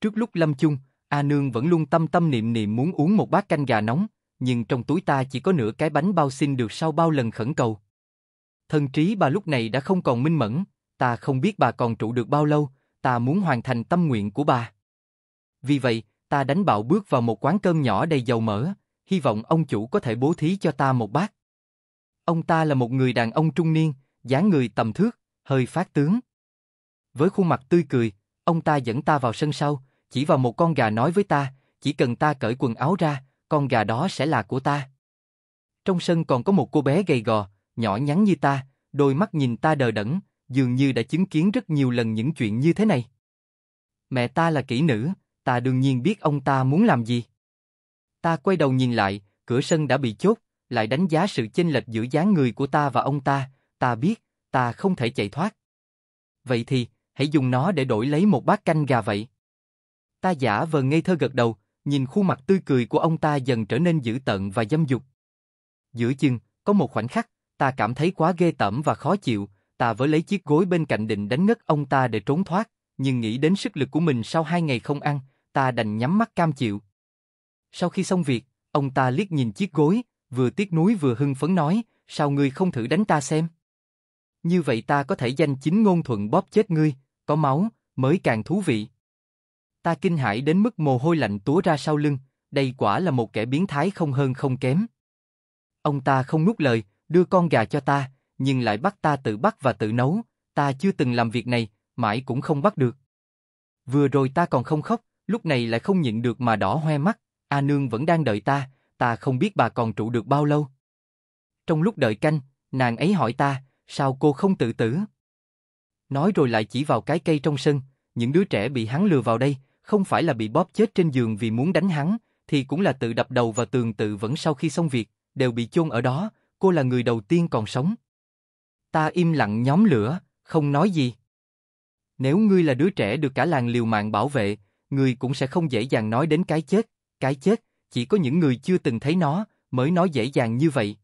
Trước lúc lâm chung, A Nương vẫn luôn tâm tâm niệm niệm muốn uống một bát canh gà nóng, nhưng trong túi ta chỉ có nửa cái bánh bao xin được sau bao lần khẩn cầu. Thần trí bà lúc này đã không còn minh mẫn, ta không biết bà còn trụ được bao lâu, ta muốn hoàn thành tâm nguyện của bà. Vì vậy, ta đánh bạo bước vào một quán cơm nhỏ đầy dầu mỡ, hy vọng ông chủ có thể bố thí cho ta một bát. Ông ta là một người đàn ông trung niên, dáng người tầm thước, hơi phát tướng. Với khuôn mặt tươi cười, ông ta dẫn ta vào sân sau, chỉ vào một con gà nói với ta, chỉ cần ta cởi quần áo ra, con gà đó sẽ là của ta. Trong sân còn có một cô bé gầy gò, nhỏ nhắn như ta, đôi mắt nhìn ta đờ đẫn, dường như đã chứng kiến rất nhiều lần những chuyện như thế này. Mẹ ta là kỹ nữ, ta đương nhiên biết ông ta muốn làm gì. Ta quay đầu nhìn lại, cửa sân đã bị chốt, lại đánh giá sự chênh lệch giữa dáng người của ta và ông ta, ta biết, ta không thể chạy thoát. Vậy thì, hãy dùng nó để đổi lấy một bát canh gà vậy. Ta giả vờ ngây thơ gật đầu, nhìn khuôn mặt tươi cười của ông ta dần trở nên dữ tợn và dâm dục. Giữa chừng, có một khoảnh khắc, ta cảm thấy quá ghê tởm và khó chịu, ta với lấy chiếc gối bên cạnh định đánh ngất ông ta để trốn thoát, nhưng nghĩ đến sức lực của mình sau hai ngày không ăn, ta đành nhắm mắt cam chịu. Sau khi xong việc, ông ta liếc nhìn chiếc gối, vừa tiếc nuối vừa hưng phấn nói, sao ngươi không thử đánh ta xem? Như vậy ta có thể danh chính ngôn thuận bóp chết ngươi, có máu, mới càng thú vị. Ta kinh hãi đến mức mồ hôi lạnh túa ra sau lưng, đây quả là một kẻ biến thái không hơn không kém. Ông ta không nuốt lời, đưa con gà cho ta, nhưng lại bắt ta tự bắt và tự nấu, ta chưa từng làm việc này, mãi cũng không bắt được. Vừa rồi ta còn không khóc, lúc này lại không nhịn được mà đỏ hoe mắt, A Nương vẫn đang đợi ta, ta không biết bà còn trụ được bao lâu. Trong lúc đợi canh, nàng ấy hỏi ta, sao cô không tự tử? Nói rồi lại chỉ vào cái cây trong sân, những đứa trẻ bị hắn lừa vào đây, không phải là bị bóp chết trên giường vì muốn đánh hắn, thì cũng là tự đập đầu vào tường tự vẫn sau khi xong việc, đều bị chôn ở đó, cô là người đầu tiên còn sống. Ta im lặng nhóm lửa, không nói gì. Nếu ngươi là đứa trẻ được cả làng liều mạng bảo vệ, ngươi cũng sẽ không dễ dàng nói đến cái chết, cái chết, chỉ có những người chưa từng thấy nó mới nói dễ dàng như vậy.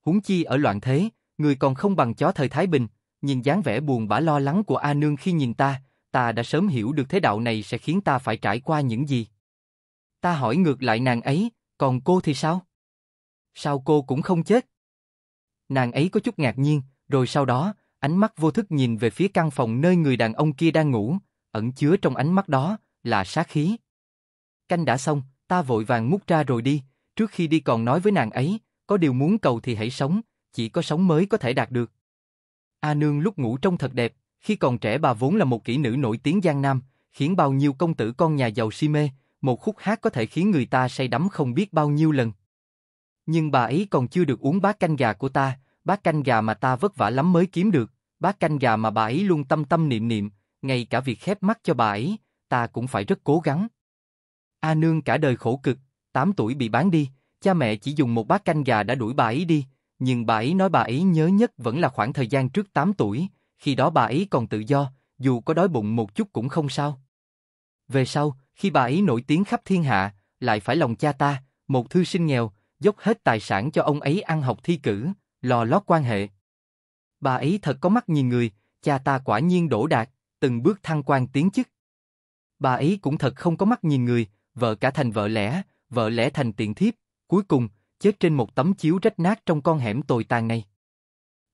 Huống chi ở loạn thế, người còn không bằng chó thời Thái Bình, nhìn dáng vẻ buồn bã lo lắng của A Nương khi nhìn ta, ta đã sớm hiểu được thế đạo này sẽ khiến ta phải trải qua những gì. Ta hỏi ngược lại nàng ấy, còn cô thì sao? Sao cô cũng không chết? Nàng ấy có chút ngạc nhiên, rồi sau đó, ánh mắt vô thức nhìn về phía căn phòng nơi người đàn ông kia đang ngủ, ẩn chứa trong ánh mắt đó là sát khí. Canh đã xong, ta vội vàng múc ra rồi đi, trước khi đi còn nói với nàng ấy, có điều muốn cầu thì hãy sống, chỉ có sống mới có thể đạt được. A Nương lúc ngủ trông thật đẹp, khi còn trẻ bà vốn là một kỹ nữ nổi tiếng Giang Nam, khiến bao nhiêu công tử con nhà giàu si mê, một khúc hát có thể khiến người ta say đắm không biết bao nhiêu lần. Nhưng bà ấy còn chưa được uống bát canh gà của ta, bát canh gà mà ta vất vả lắm mới kiếm được, bát canh gà mà bà ấy luôn tâm tâm niệm niệm, ngay cả việc khép mắt cho bà ấy, ta cũng phải rất cố gắng. A nương cả đời khổ cực, 8 tuổi bị bán đi, cha mẹ chỉ dùng một bát canh gà đã đuổi bà ấy đi, nhưng bà ấy nói bà ấy nhớ nhất vẫn là khoảng thời gian trước 8 tuổi, khi đó bà ấy còn tự do, dù có đói bụng một chút cũng không sao. Về sau, khi bà ấy nổi tiếng khắp thiên hạ, lại phải lòng cha ta, một thư sinh nghèo, dốc hết tài sản cho ông ấy ăn học thi cử, lò lót quan hệ. Bà ấy thật có mắt nhìn người, cha ta quả nhiên đổ đạt, từng bước thăng quan tiến chức. Bà ấy cũng thật không có mắt nhìn người, vợ cả thành vợ lẽ, vợ lẽ thành tiện thiếp, cuối cùng, chết trên một tấm chiếu rách nát trong con hẻm tồi tàn này.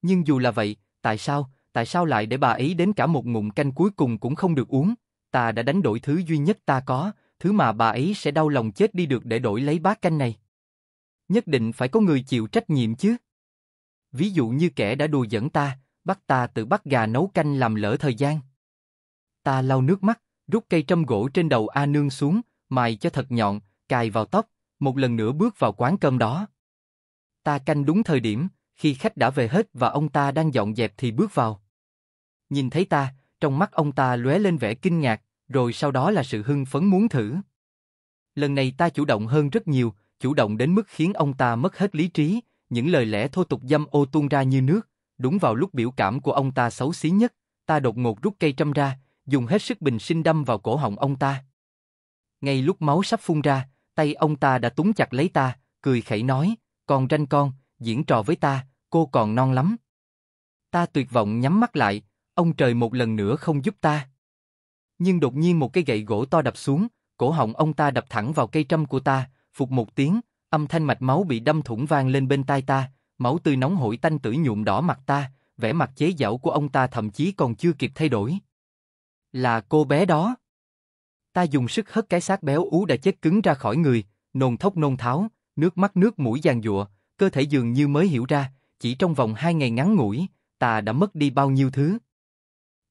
Nhưng dù là vậy, tại sao, tại sao lại để bà ấy đến cả một ngụm canh cuối cùng cũng không được uống, ta đã đánh đổi thứ duy nhất ta có, thứ mà bà ấy sẽ đau lòng chết đi được để đổi lấy bát canh này. Nhất định phải có người chịu trách nhiệm chứ. Ví dụ như kẻ đã đùa dẫn ta, bắt ta tự bắt gà nấu canh làm lỡ thời gian. Ta lau nước mắt, rút cây trâm gỗ trên đầu A Nương xuống, mài cho thật nhọn, cài vào tóc, một lần nữa bước vào quán cơm đó. Ta canh đúng thời điểm, khi khách đã về hết và ông ta đang dọn dẹp thì bước vào. Nhìn thấy ta, trong mắt ông ta lóe lên vẻ kinh ngạc, rồi sau đó là sự hưng phấn muốn thử. Lần này ta chủ động hơn rất nhiều, chủ động đến mức khiến ông ta mất hết lý trí, những lời lẽ thô tục dâm ô tuôn ra như nước, đúng vào lúc biểu cảm của ông ta xấu xí nhất, ta đột ngột rút cây trâm ra, dùng hết sức bình sinh đâm vào cổ họng ông ta. Ngay lúc máu sắp phun ra, tay ông ta đã túm chặt lấy ta, cười khẩy nói, còn ranh con, diễn trò với ta, cô còn non lắm. Ta tuyệt vọng nhắm mắt lại, ông trời một lần nữa không giúp ta. Nhưng đột nhiên một cái gậy gỗ to đập xuống, cổ họng ông ta đập thẳng vào cây trâm của ta, phục một tiếng, âm thanh mạch máu bị đâm thủng vang lên bên tai ta, máu tươi nóng hổi tanh tử nhuộm đỏ mặt ta, vẻ mặt chế giảo của ông ta thậm chí còn chưa kịp thay đổi. Là cô bé đó. Ta dùng sức hất cái xác béo ú đã chết cứng ra khỏi người, nôn thốc nôn tháo, nước mắt nước mũi giàn giụa, cơ thể dường như mới hiểu ra, chỉ trong vòng hai ngày ngắn ngủi, ta đã mất đi bao nhiêu thứ.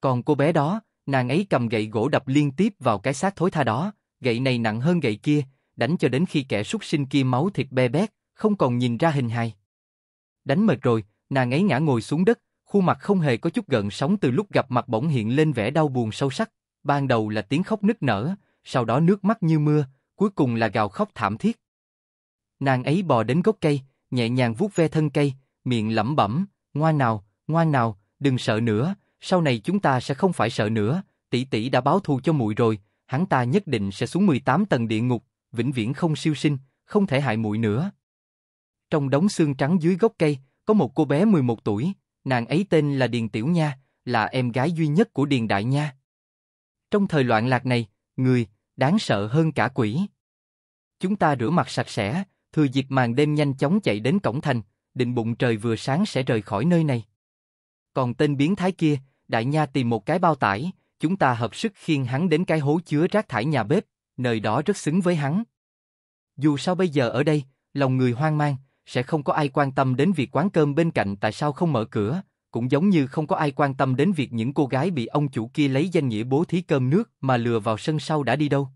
Còn cô bé đó, nàng ấy cầm gậy gỗ đập liên tiếp vào cái xác thối tha đó, gậy này nặng hơn gậy kia, đánh cho đến khi kẻ súc sinh kia máu thịt be bét, không còn nhìn ra hình hài. Đánh mệt rồi, nàng ấy ngã ngồi xuống đất, khuôn mặt không hề có chút gợn sóng từ lúc gặp mặt bỗng hiện lên vẻ đau buồn sâu sắc, ban đầu là tiếng khóc nức nở, sau đó nước mắt như mưa, cuối cùng là gào khóc thảm thiết. Nàng ấy bò đến gốc cây, nhẹ nhàng vuốt ve thân cây, miệng lẩm bẩm, ngoan nào, ngoan nào, đừng sợ nữa, sau này chúng ta sẽ không phải sợ nữa, tỷ tỷ đã báo thù cho muội rồi, hắn ta nhất định sẽ xuống 18 tầng địa ngục, vĩnh viễn không siêu sinh, không thể hại muội nữa. Trong đống xương trắng dưới gốc cây, có một cô bé 11 tuổi, nàng ấy tên là Điền Tiểu Nha, là em gái duy nhất của Điền Đại Nha. Trong thời loạn lạc này, người đáng sợ hơn cả quỷ. Chúng ta rửa mặt sạch sẽ, Thừa dịp màn đêm nhanh chóng chạy đến cổng thành, định bụng trời vừa sáng sẽ rời khỏi nơi này. Còn tên biến thái kia, đại nha tìm một cái bao tải, chúng ta hợp sức khiêng hắn đến cái hố chứa rác thải nhà bếp, nơi đó rất xứng với hắn. Dù sao bây giờ ở đây, lòng người hoang mang, sẽ không có ai quan tâm đến việc quán cơm bên cạnh tại sao không mở cửa, cũng giống như không có ai quan tâm đến việc những cô gái bị ông chủ kia lấy danh nghĩa bố thí cơm nước mà lừa vào sân sau đã đi đâu.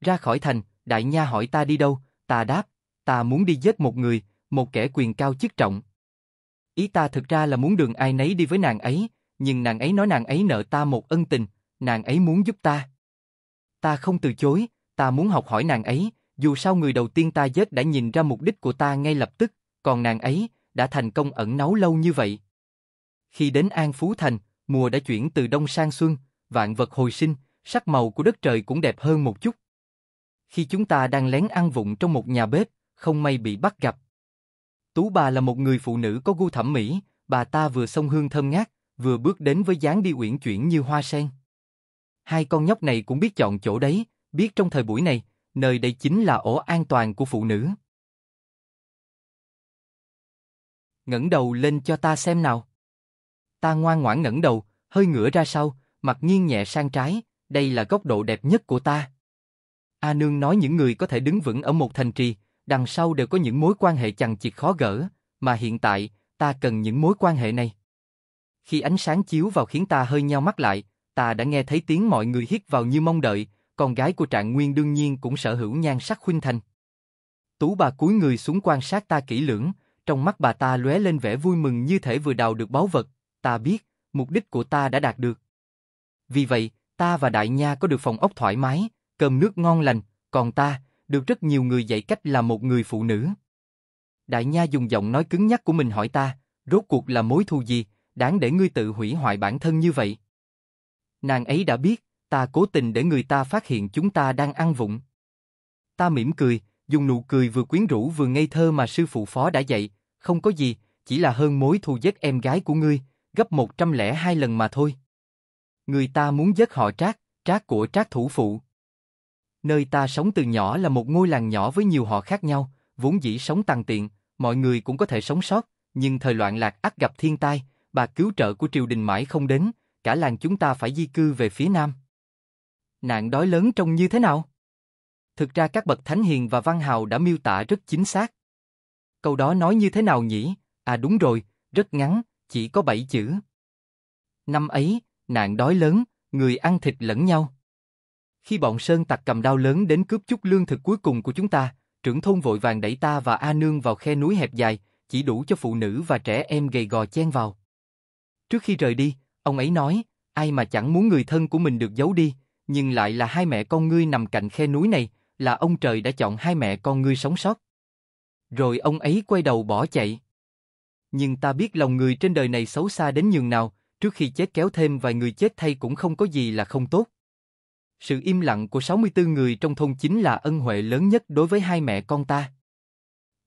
Ra khỏi thành, đại nha hỏi ta đi đâu, ta đáp, ta muốn đi giết một người, một kẻ quyền cao chức trọng. Ý ta thực ra là muốn đường ai nấy đi với nàng ấy, nhưng nàng ấy nói nàng ấy nợ ta một ân tình, nàng ấy muốn giúp ta. Ta không từ chối, ta muốn học hỏi nàng ấy, dù sao người đầu tiên ta giết đã nhìn ra mục đích của ta ngay lập tức, còn nàng ấy đã thành công ẩn náu lâu như vậy. Khi đến An Phú Thành, mùa đã chuyển từ đông sang xuân, vạn vật hồi sinh, sắc màu của đất trời cũng đẹp hơn một chút. Khi chúng ta đang lén ăn vụng trong một nhà bếp, không may bị bắt gặp. Tú bà là một người phụ nữ có gu thẩm mỹ, bà ta vừa xông hương thơm ngát, vừa bước đến với dáng đi uyển chuyển như hoa sen. Hai con nhóc này cũng biết chọn chỗ đấy, biết trong thời buổi này, nơi đây chính là ổ an toàn của phụ nữ. Ngẩng đầu lên cho ta xem nào. Ta ngoan ngoãn ngẩng đầu, hơi ngửa ra sau, mặt nghiêng nhẹ sang trái, đây là góc độ đẹp nhất của ta. A Nương nói những người có thể đứng vững ở một thành trì, đằng sau đều có những mối quan hệ chằng chịt khó gỡ, mà hiện tại, ta cần những mối quan hệ này. Khi ánh sáng chiếu vào khiến ta hơi nheo mắt lại, ta đã nghe thấy tiếng mọi người hít vào như mong đợi, con gái của Trạng Nguyên đương nhiên cũng sở hữu nhan sắc khuynh thành. Tú bà cúi người xuống quan sát ta kỹ lưỡng, trong mắt bà ta lóe lên vẻ vui mừng như thể vừa đào được báu vật, ta biết, mục đích của ta đã đạt được. Vì vậy, ta và Đại Nha có được phòng ốc thoải mái, cơm nước ngon lành, còn ta, được rất nhiều người dạy cách là một người phụ nữ. Đại Nha dùng giọng nói cứng nhắc của mình hỏi ta, rốt cuộc là mối thù gì, đáng để ngươi tự hủy hoại bản thân như vậy? Nàng ấy đã biết, ta cố tình để người ta phát hiện chúng ta đang ăn vụng. Ta mỉm cười, dùng nụ cười vừa quyến rũ vừa ngây thơ mà sư phụ phó đã dạy, không có gì, chỉ là hơn mối thù giết em gái của ngươi, gấp 102 lần mà thôi. Người ta muốn giết họ trác, trác của trác thủ phụ. Nơi ta sống từ nhỏ là một ngôi làng nhỏ với nhiều họ khác nhau, vốn dĩ sống tàn tiện, mọi người cũng có thể sống sót, nhưng thời loạn lạc ắt gặp thiên tai, bà cứu trợ của triều đình mãi không đến, cả làng chúng ta phải di cư về phía nam. Nạn đói lớn trông như thế nào? Thực ra các bậc thánh hiền và văn hào đã miêu tả rất chính xác. Câu đó nói như thế nào nhỉ? À đúng rồi, rất ngắn, chỉ có bảy chữ. Năm ấy, nạn đói lớn, người ăn thịt lẫn nhau. Khi bọn Sơn Tặc cầm đao lớn đến cướp chút lương thực cuối cùng của chúng ta, trưởng thôn vội vàng đẩy ta và A Nương vào khe núi hẹp dài, chỉ đủ cho phụ nữ và trẻ em gầy gò chen vào. Trước khi rời đi, ông ấy nói, ai mà chẳng muốn người thân của mình được giấu đi, nhưng lại là hai mẹ con ngươi nằm cạnh khe núi này, là ông trời đã chọn hai mẹ con ngươi sống sót. Rồi ông ấy quay đầu bỏ chạy. Nhưng ta biết lòng người trên đời này xấu xa đến nhường nào, trước khi chết kéo thêm vài người chết thay cũng không có gì là không tốt. Sự im lặng của 64 người trong thôn chính là ân huệ lớn nhất đối với hai mẹ con ta.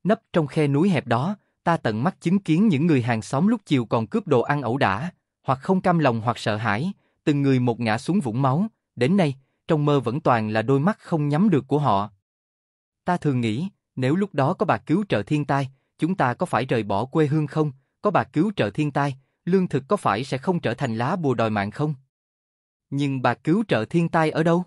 Nấp trong khe núi hẹp đó, ta tận mắt chứng kiến những người hàng xóm lúc chiều còn cướp đồ ăn ẩu đả, hoặc không cam lòng hoặc sợ hãi, từng người một ngã xuống vũng máu, đến nay, trong mơ vẫn toàn là đôi mắt không nhắm được của họ. Ta thường nghĩ, nếu lúc đó có bà cứu trợ thiên tai, chúng ta có phải rời bỏ quê hương không? Có bà cứu trợ thiên tai, lương thực có phải sẽ không trở thành lá bùa đòi mạng không? Nhưng bà cứu trợ thiên tai ở đâu?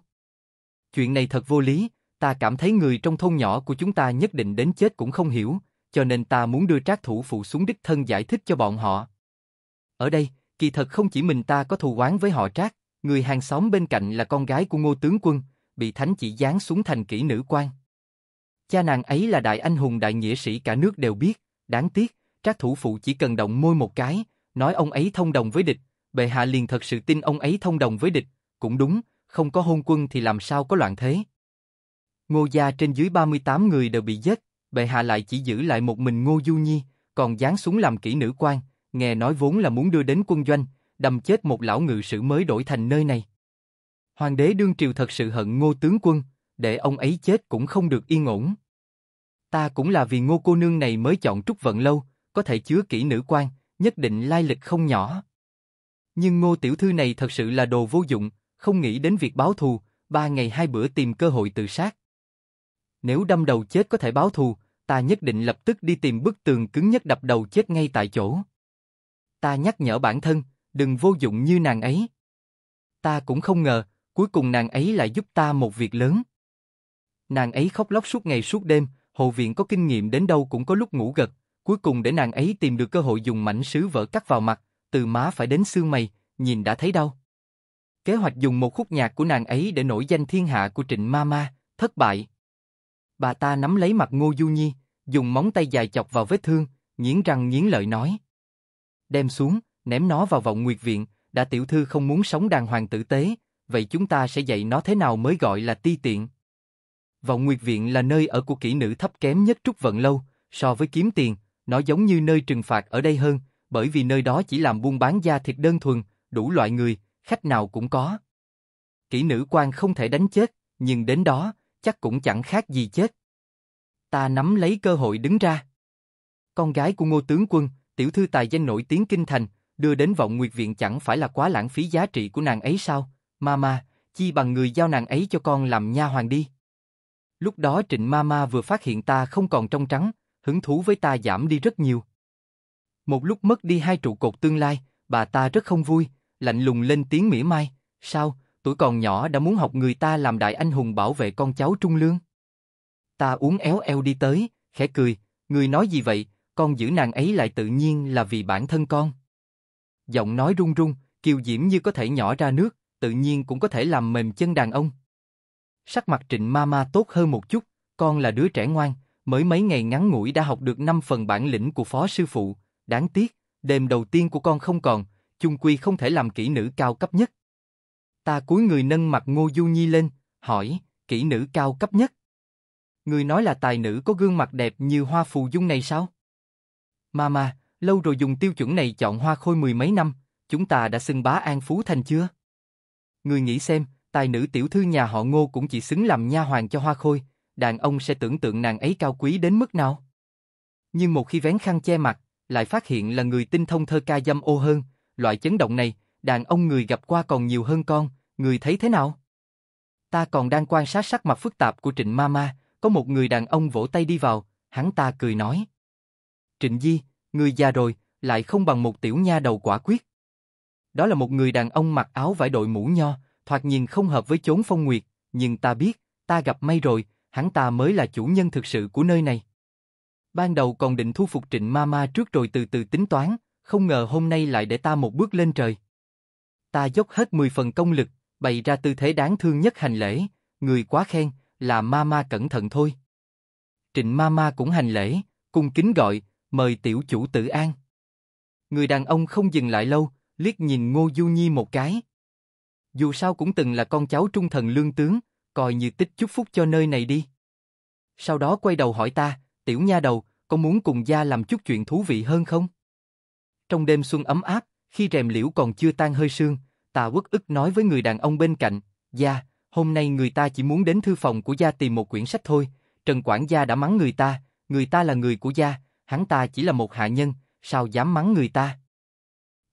Chuyện này thật vô lý, ta cảm thấy người trong thôn nhỏ của chúng ta nhất định đến chết cũng không hiểu, cho nên ta muốn đưa trác thủ phụ xuống đích thân giải thích cho bọn họ. Ở đây, kỳ thật không chỉ mình ta có thù oán với họ trác, người hàng xóm bên cạnh là con gái của ngô tướng quân, bị thánh chỉ giáng xuống thành kỹ nữ quan. Cha nàng ấy là đại anh hùng đại nghĩa sĩ cả nước đều biết, đáng tiếc, trác thủ phụ chỉ cần động môi một cái, nói ông ấy thông đồng với địch, bệ hạ liền thật sự tin ông ấy thông đồng với địch, cũng đúng, không có hôn quân thì làm sao có loạn thế. Ngô gia trên dưới 38 người đều bị giết, bệ hạ lại chỉ giữ lại một mình Ngô Du Nhi, còn dán xuống làm kỹ nữ quan, nghe nói vốn là muốn đưa đến quân doanh, đâm chết một lão ngự sử mới đổi thành nơi này. Hoàng đế đương triều thật sự hận Ngô tướng quân, để ông ấy chết cũng không được yên ổn. Ta cũng là vì Ngô cô nương này mới chọn Trúc Vận lâu, có thể chứa kỹ nữ quan, nhất định lai lịch không nhỏ. Nhưng ngô tiểu thư này thật sự là đồ vô dụng, không nghĩ đến việc báo thù, ba ngày hai bữa tìm cơ hội tự sát. Nếu đâm đầu chết có thể báo thù, ta nhất định lập tức đi tìm bức tường cứng nhất đập đầu chết ngay tại chỗ. Ta nhắc nhở bản thân, đừng vô dụng như nàng ấy. Ta cũng không ngờ, cuối cùng nàng ấy lại giúp ta một việc lớn. Nàng ấy khóc lóc suốt ngày suốt đêm, hồ viện có kinh nghiệm đến đâu cũng có lúc ngủ gật, cuối cùng để nàng ấy tìm được cơ hội dùng mảnh sứ vỡ cắt vào mặt, từ má phải đến xương mày, nhìn đã thấy đau. Kế hoạch dùng một khúc nhạc của nàng ấy để nổi danh thiên hạ của Trịnh Mama, thất bại. Bà ta nắm lấy mặt Ngô Du Nhi, dùng móng tay dài chọc vào vết thương, nghiến răng nghiến lợi nói. Đem xuống, ném nó vào vọng nguyệt viện, đã tiểu thư không muốn sống đàng hoàng tử tế, vậy chúng ta sẽ dạy nó thế nào mới gọi là ti tiện. Vọng nguyệt viện là nơi ở của kỹ nữ thấp kém nhất trúc vận lâu, so với kiếm tiền, nó giống như nơi trừng phạt ở đây hơn, bởi vì nơi đó chỉ làm buôn bán da thịt đơn thuần, đủ loại người, khách nào cũng có. Kỹ nữ quan không thể đánh chết, nhưng đến đó, chắc cũng chẳng khác gì chết. Ta nắm lấy cơ hội đứng ra. Con gái của ngô tướng quân, tiểu thư tài danh nổi tiếng kinh thành, đưa đến vọng nguyệt viện chẳng phải là quá lãng phí giá trị của nàng ấy sao? Mama, chi bằng người giao nàng ấy cho con làm nha hoàng đi. Lúc đó trịnh mama vừa phát hiện ta không còn trong trắng, hứng thú với ta giảm đi rất nhiều. Một lúc mất đi hai trụ cột tương lai, bà ta rất không vui, lạnh lùng lên tiếng mỉa mai, sao, tuổi còn nhỏ đã muốn học người ta làm đại anh hùng bảo vệ con cháu trung lương. Ta uống éo eo đi tới, khẽ cười, người nói gì vậy, con giữ nàng ấy lại tự nhiên là vì bản thân con. Giọng nói run run, kiều diễm như có thể nhỏ ra nước, tự nhiên cũng có thể làm mềm chân đàn ông. Sắc mặt trịnh ma ma tốt hơn một chút, con là đứa trẻ ngoan, mới mấy ngày ngắn ngủi đã học được 5 phần bản lĩnh của phó sư phụ, Đáng tiếc, đêm đầu tiên của con không còn, chung quy không thể làm kỹ nữ cao cấp nhất. Ta cúi người nâng mặt Ngô Du Nhi lên, hỏi, kỹ nữ cao cấp nhất. Người nói là tài nữ có gương mặt đẹp như hoa phù dung này sao? Mama, lâu rồi dùng tiêu chuẩn này chọn hoa khôi mười mấy năm, chúng ta đã xưng bá An Phú Thành chưa? Người nghĩ xem, tài nữ tiểu thư nhà họ Ngô cũng chỉ xứng làm nha hoàng cho hoa khôi, đàn ông sẽ tưởng tượng nàng ấy cao quý đến mức nào? Nhưng một khi vén khăn che mặt, lại phát hiện là người tinh thông thơ ca dâm ô hơn, loại chấn động này, đàn ông người gặp qua còn nhiều hơn con, người thấy thế nào? Ta còn đang quan sát sắc mặt phức tạp của Trịnh Mama, có một người đàn ông vỗ tay đi vào, hắn ta cười nói. Trịnh Di, người già rồi, lại không bằng một tiểu nha đầu quả quyết. Đó là một người đàn ông mặc áo vải đội mũ nho, thoạt nhìn không hợp với chốn phong nguyệt, nhưng ta biết, ta gặp may rồi, hắn ta mới là chủ nhân thực sự của nơi này. Ban đầu còn định thu phục trịnh ma ma trước rồi từ từ tính toán, không ngờ hôm nay lại để ta một bước lên trời. Ta dốc hết 10 phần công lực, bày ra tư thế đáng thương nhất hành lễ, người quá khen, là ma ma cẩn thận thôi. Trịnh ma ma cũng hành lễ, cung kính gọi, mời tiểu chủ tử an. Người đàn ông không dừng lại lâu, liếc nhìn Ngô Du Nhi một cái. Dù sao cũng từng là con cháu trung thần lương tướng, coi như tích chút phúc cho nơi này đi. Sau đó quay đầu hỏi ta, tiểu nha đầu, con muốn cùng gia làm chút chuyện thú vị hơn không? Trong đêm xuân ấm áp, khi rèm liễu còn chưa tan hơi sương, Tà Quốc ức nói với người đàn ông bên cạnh, gia, hôm nay người ta chỉ muốn đến thư phòng của gia tìm một quyển sách thôi, Trần Quản gia đã mắng người ta, người ta là người của gia, hắn ta chỉ là một hạ nhân, sao dám mắng người ta?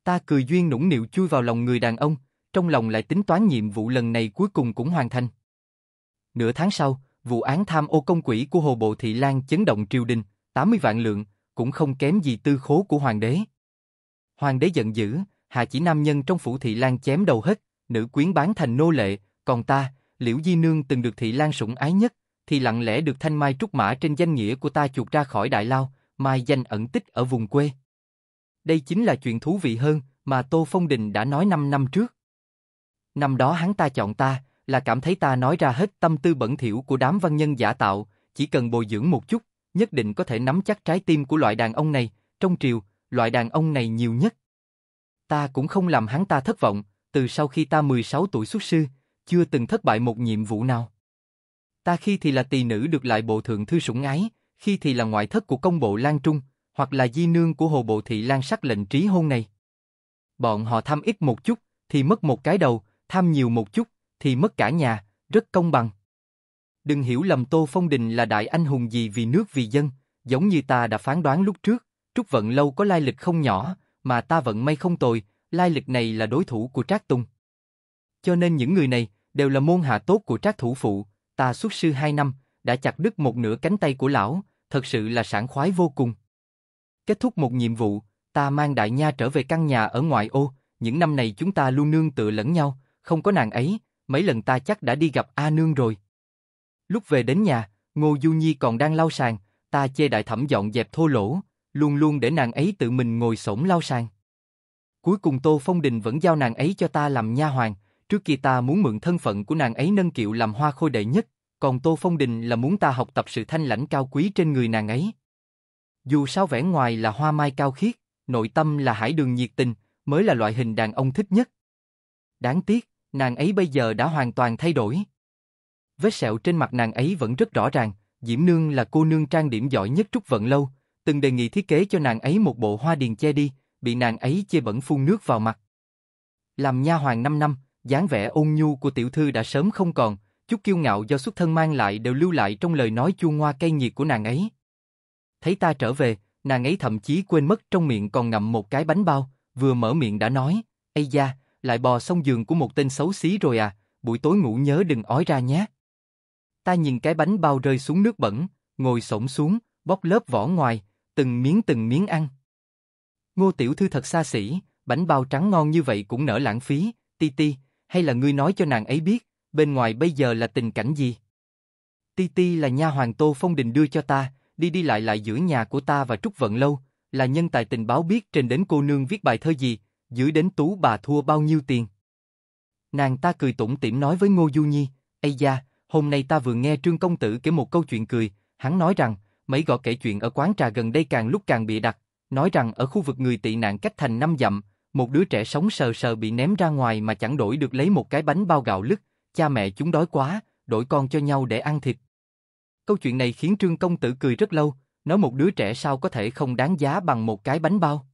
Ta cười duyên nũng nịu chui vào lòng người đàn ông, trong lòng lại tính toán nhiệm vụ lần này cuối cùng cũng hoàn thành. Nửa tháng sau, vụ án tham ô công quỹ của Hồ Bộ Thị Lan chấn động triều đình, 80 vạn lượng, cũng không kém gì tư khố của hoàng đế. Hoàng đế giận dữ, hạ chỉ nam nhân trong phủ Thị Lan chém đầu hết, nữ quyến bán thành nô lệ, còn ta, Liễu Di Nương từng được Thị Lan sủng ái nhất, thì lặng lẽ được thanh mai trúc mã trên danh nghĩa của ta chuột ra khỏi đại lao, mai danh ẩn tích ở vùng quê. Đây chính là chuyện thú vị hơn mà Tô Phong Đình đã nói 5 năm trước. Năm đó hắn ta chọn ta, là cảm thấy ta nói ra hết tâm tư bẩn thỉu của đám văn nhân giả tạo, chỉ cần bồi dưỡng một chút, nhất định có thể nắm chắc trái tim của loại đàn ông này, trong triều, loại đàn ông này nhiều nhất. Ta cũng không làm hắn ta thất vọng, từ sau khi ta 16 tuổi xuất sư, chưa từng thất bại một nhiệm vụ nào. Ta khi thì là tỳ nữ được lại bộ thượng thư sủng ái, khi thì là ngoại thất của công bộ Lan Trung, hoặc là di nương của hồ bộ thị Lan sắc lệnh trí hôn này. Bọn họ tham ít một chút, thì mất một cái đầu, tham nhiều một chút, thì mất cả nhà, rất công bằng. Đừng hiểu lầm Tô Phong Đình là đại anh hùng gì vì nước vì dân, giống như ta đã phán đoán lúc trước, Trúc Vận Lâu có lai lịch không nhỏ, mà ta vận may không tồi, lai lịch này là đối thủ của Trác Tùng. Cho nên những người này đều là môn hạ tốt của Trác Thủ Phụ, ta xuất sư hai năm, đã chặt đứt một nửa cánh tay của lão, thật sự là sảng khoái vô cùng. Kết thúc một nhiệm vụ, ta mang đại nha trở về căn nhà ở ngoại ô, những năm này chúng ta luôn nương tựa lẫn nhau, không có nàng ấy, mấy lần ta chắc đã đi gặp A Nương rồi. Lúc về đến nhà, Ngô Du Nhi còn đang lau sàn, ta chê đại thẩm dọn dẹp thô lỗ, luôn luôn để nàng ấy tự mình ngồi xổm lau sàn. Cuối cùng Tô Phong Đình vẫn giao nàng ấy cho ta làm nha hoàn, trước kia ta muốn mượn thân phận của nàng ấy nâng kiệu làm hoa khôi đệ nhất, còn Tô Phong Đình là muốn ta học tập sự thanh lãnh cao quý trên người nàng ấy. Dù sao vẻ ngoài là hoa mai cao khiết, nội tâm là hải đường nhiệt tình, mới là loại hình đàn ông thích nhất. Đáng tiếc, Nàng ấy bây giờ đã hoàn toàn thay đổi. Vết sẹo trên mặt nàng ấy vẫn rất rõ ràng, Diễm Nương là cô nương trang điểm giỏi nhất Trúc Vận Lâu, từng đề nghị thiết kế cho nàng ấy một bộ hoa điền che đi, bị nàng ấy chê bẩn phun nước vào mặt. Làm nha hoàng 5 năm, dáng vẻ ôn nhu của tiểu thư đã sớm không còn, chút kiêu ngạo do xuất thân mang lại đều lưu lại trong lời nói chua ngoa cay nhiệt của nàng ấy. Thấy ta trở về, nàng ấy thậm chí quên mất trong miệng còn ngậm một cái bánh bao, vừa mở miệng đã nói, Ây da, lại bò xong giường của một tên xấu xí rồi à, buổi tối ngủ nhớ đừng ói ra nhé. Ta nhìn cái bánh bao rơi xuống nước bẩn, ngồi sổng xuống, bóc lớp vỏ ngoài, từng miếng từng miếng ăn. Ngô tiểu thư thật xa xỉ, bánh bao trắng ngon như vậy cũng nở lãng phí, ti ti, hay là ngươi nói cho nàng ấy biết, bên ngoài bây giờ là tình cảnh gì? Ti ti là nha hoàng Tô Phong Đình đưa cho ta, đi đi lại lại giữa nhà của ta và Trúc Vận Lâu, là nhân tài tình báo biết trên đến cô nương viết bài thơ gì, dưới đến tú bà thua bao nhiêu tiền. Nàng ta cười tủm tỉm nói với Ngô Du Nhi, Ây da, hôm nay ta vừa nghe Trương Công Tử kể một câu chuyện cười, hắn nói rằng, mấy gọ kể chuyện ở quán trà gần đây càng lúc càng bị đặt, nói rằng ở khu vực người tị nạn cách thành năm dặm, một đứa trẻ sống sờ sờ bị ném ra ngoài mà chẳng đổi được lấy một cái bánh bao gạo lứt, cha mẹ chúng đói quá, đổi con cho nhau để ăn thịt. Câu chuyện này khiến Trương Công Tử cười rất lâu, nói một đứa trẻ sao có thể không đáng giá bằng một cái bánh bao.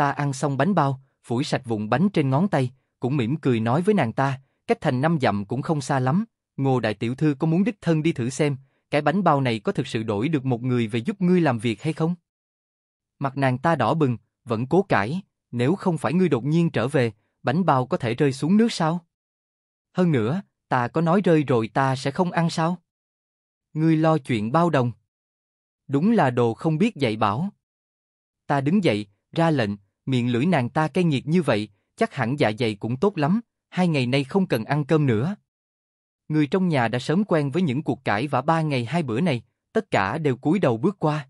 Ta ăn xong bánh bao, phủi sạch vụn bánh trên ngón tay, cũng mỉm cười nói với nàng ta, cách thành năm dặm cũng không xa lắm, ngô đại tiểu thư có muốn đích thân đi thử xem, cái bánh bao này có thực sự đổi được một người về giúp ngươi làm việc hay không? Mặt nàng ta đỏ bừng, vẫn cố cãi, nếu không phải ngươi đột nhiên trở về, bánh bao có thể rơi xuống nước sao? Hơn nữa, ta có nói rơi rồi ta sẽ không ăn sao? Ngươi lo chuyện bao đồng. Đúng là đồ không biết dạy bảo. Ta đứng dậy, ra lệnh, miệng lưỡi nàng ta cay nghiệt như vậy, chắc hẳn dạ dày cũng tốt lắm, hai ngày nay không cần ăn cơm nữa. Người trong nhà đã sớm quen với những cuộc cãi vã ba ngày hai bữa này, tất cả đều cúi đầu bước qua.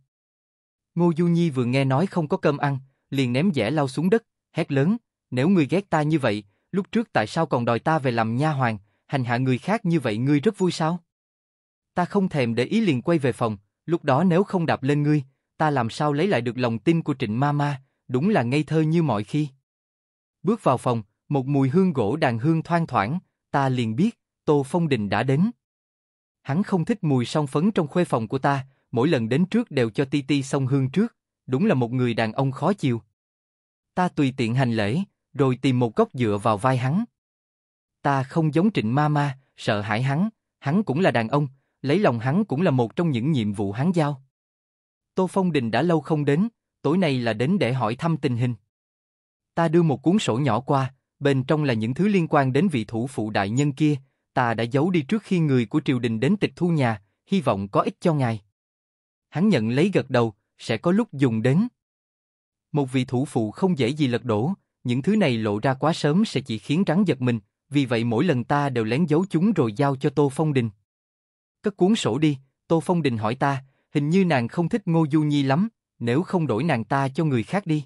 Ngô Du Nhi vừa nghe nói không có cơm ăn, liền ném dẻ lau xuống đất, hét lớn, nếu ngươi ghét ta như vậy, lúc trước tại sao còn đòi ta về làm nha hoàng, hành hạ người khác như vậy ngươi rất vui sao? Ta không thèm để ý liền quay về phòng, lúc đó nếu không đạp lên ngươi, ta làm sao lấy lại được lòng tin của trịnh ma ma, đúng là ngây thơ như mọi khi. Bước vào phòng, một mùi hương gỗ đàn hương thoang thoảng, ta liền biết, Tô Phong Đình đã đến. Hắn không thích mùi song phấn trong khuê phòng của ta, mỗi lần đến trước đều cho ti ti xông hương trước, đúng là một người đàn ông khó chịu. Ta tùy tiện hành lễ, rồi tìm một góc dựa vào vai hắn. Ta không giống trịnh ma ma, sợ hãi hắn, hắn cũng là đàn ông, lấy lòng hắn cũng là một trong những nhiệm vụ hắn giao. Tô Phong Đình đã lâu không đến, tối nay là đến để hỏi thăm tình hình. Ta đưa một cuốn sổ nhỏ qua, bên trong là những thứ liên quan đến vị thủ phụ đại nhân kia, ta đã giấu đi trước khi người của triều đình đến tịch thu nhà, hy vọng có ích cho ngài. Hắn nhận lấy gật đầu, sẽ có lúc dùng đến. Một vị thủ phụ không dễ gì lật đổ, những thứ này lộ ra quá sớm sẽ chỉ khiến rắn giật mình, vì vậy mỗi lần ta đều lén giấu chúng rồi giao cho Tô Phong Đình. Cất cuốn sổ đi, Tô Phong Đình hỏi ta, hình như nàng không thích Ngô Du Nhi lắm, nếu không đổi nàng ta cho người khác đi.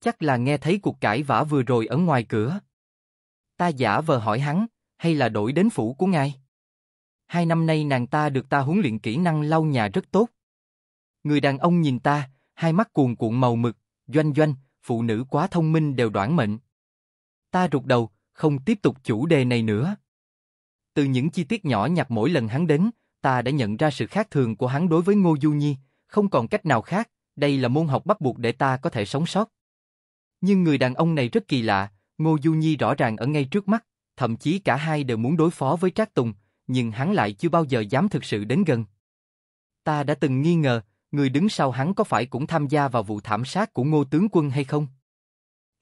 Chắc là nghe thấy cuộc cãi vã vừa rồi ở ngoài cửa. Ta giả vờ hỏi hắn, hay là đổi đến phủ của ngài? Hai năm nay nàng ta được ta huấn luyện kỹ năng lau nhà rất tốt. Người đàn ông nhìn ta, hai mắt cuồn cuộn màu mực, doanh doanh, phụ nữ quá thông minh đều đoản mệnh. Ta rụt đầu, không tiếp tục chủ đề này nữa. Từ những chi tiết nhỏ nhặt mỗi lần hắn đến, ta đã nhận ra sự khác thường của hắn đối với Ngô Du Nhi, không còn cách nào khác, đây là môn học bắt buộc để ta có thể sống sót. Nhưng người đàn ông này rất kỳ lạ, Ngô Du Nhi rõ ràng ở ngay trước mắt, thậm chí cả hai đều muốn đối phó với Trác Tùng, nhưng hắn lại chưa bao giờ dám thực sự đến gần. Ta đã từng nghi ngờ, người đứng sau hắn có phải cũng tham gia vào vụ thảm sát của Ngô Tướng Quân hay không?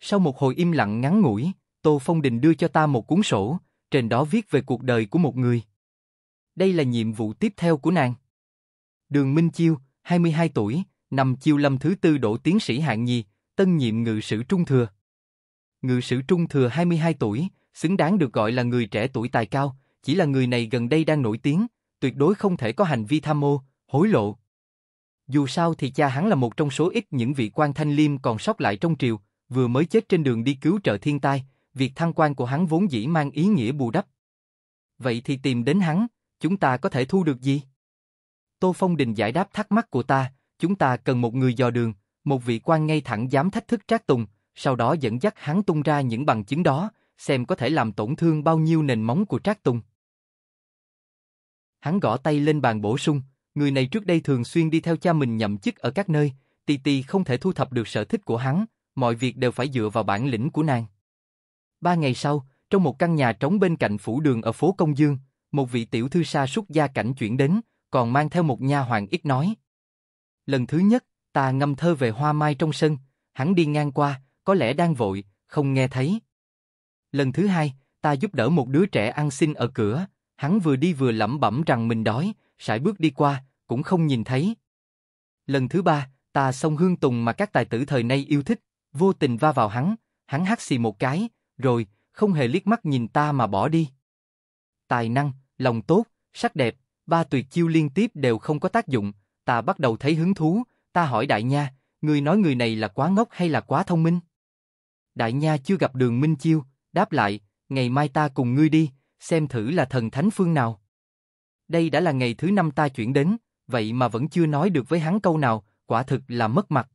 Sau một hồi im lặng ngắn ngủi, Tô Phong Đình đưa cho ta một cuốn sổ, trên đó viết về cuộc đời của một người. Đây là nhiệm vụ tiếp theo của nàng. Đường Minh Chiêu, 22 tuổi, Năm chiêu lâm thứ tư đổ tiến sĩ hạng nhi, tân nhiệm ngự sử trung thừa. Ngự sử trung thừa 22 tuổi, xứng đáng được gọi là người trẻ tuổi tài cao, chỉ là người này gần đây đang nổi tiếng, tuyệt đối không thể có hành vi tham mô, hối lộ. Dù sao thì cha hắn là một trong số ít những vị quan thanh liêm còn sót lại trong triều, vừa mới chết trên đường đi cứu trợ thiên tai, việc thăng quan của hắn vốn dĩ mang ý nghĩa bù đắp. Vậy thì tìm đến hắn, chúng ta có thể thu được gì? Tô Phong Đình giải đáp thắc mắc của ta, chúng ta cần một người dò đường, một vị quan ngay thẳng dám thách thức Trác Tùng, sau đó dẫn dắt hắn tung ra những bằng chứng đó, xem có thể làm tổn thương bao nhiêu nền móng của Trác Tùng. Hắn gõ tay lên bàn bổ sung, người này trước đây thường xuyên đi theo cha mình nhậm chức ở các nơi, Tì Tì không thể thu thập được sở thích của hắn, mọi việc đều phải dựa vào bản lĩnh của nàng. Ba ngày sau, trong một căn nhà trống bên cạnh phủ đường ở phố Công Dương, một vị tiểu thư sa sút gia cảnh chuyển đến, còn mang theo một nha hoàng ít nói, Lần thứ nhất, ta ngâm thơ về hoa mai trong sân, hắn đi ngang qua, có lẽ đang vội, không nghe thấy. Lần thứ hai, ta giúp đỡ một đứa trẻ ăn xin ở cửa, hắn vừa đi vừa lẩm bẩm rằng mình đói, sải bước đi qua, cũng không nhìn thấy. Lần thứ ba, ta xông hương tùng mà các tài tử thời nay yêu thích, vô tình va vào hắn, hắn hắt xì một cái, rồi, không hề liếc mắt nhìn ta mà bỏ đi. Tài năng, lòng tốt, sắc đẹp, ba tuyệt chiêu liên tiếp đều không có tác dụng, ta bắt đầu thấy hứng thú, ta hỏi Đại Nha, người nói người này là quá ngốc hay là quá thông minh? Đại Nha chưa gặp đường Minh Chiêu, đáp lại, ngày mai ta cùng ngươi đi, xem thử là thần thánh phương nào. Đây đã là ngày thứ năm ta chuyển đến, vậy mà vẫn chưa nói được với hắn câu nào, quả thực là mất mặt.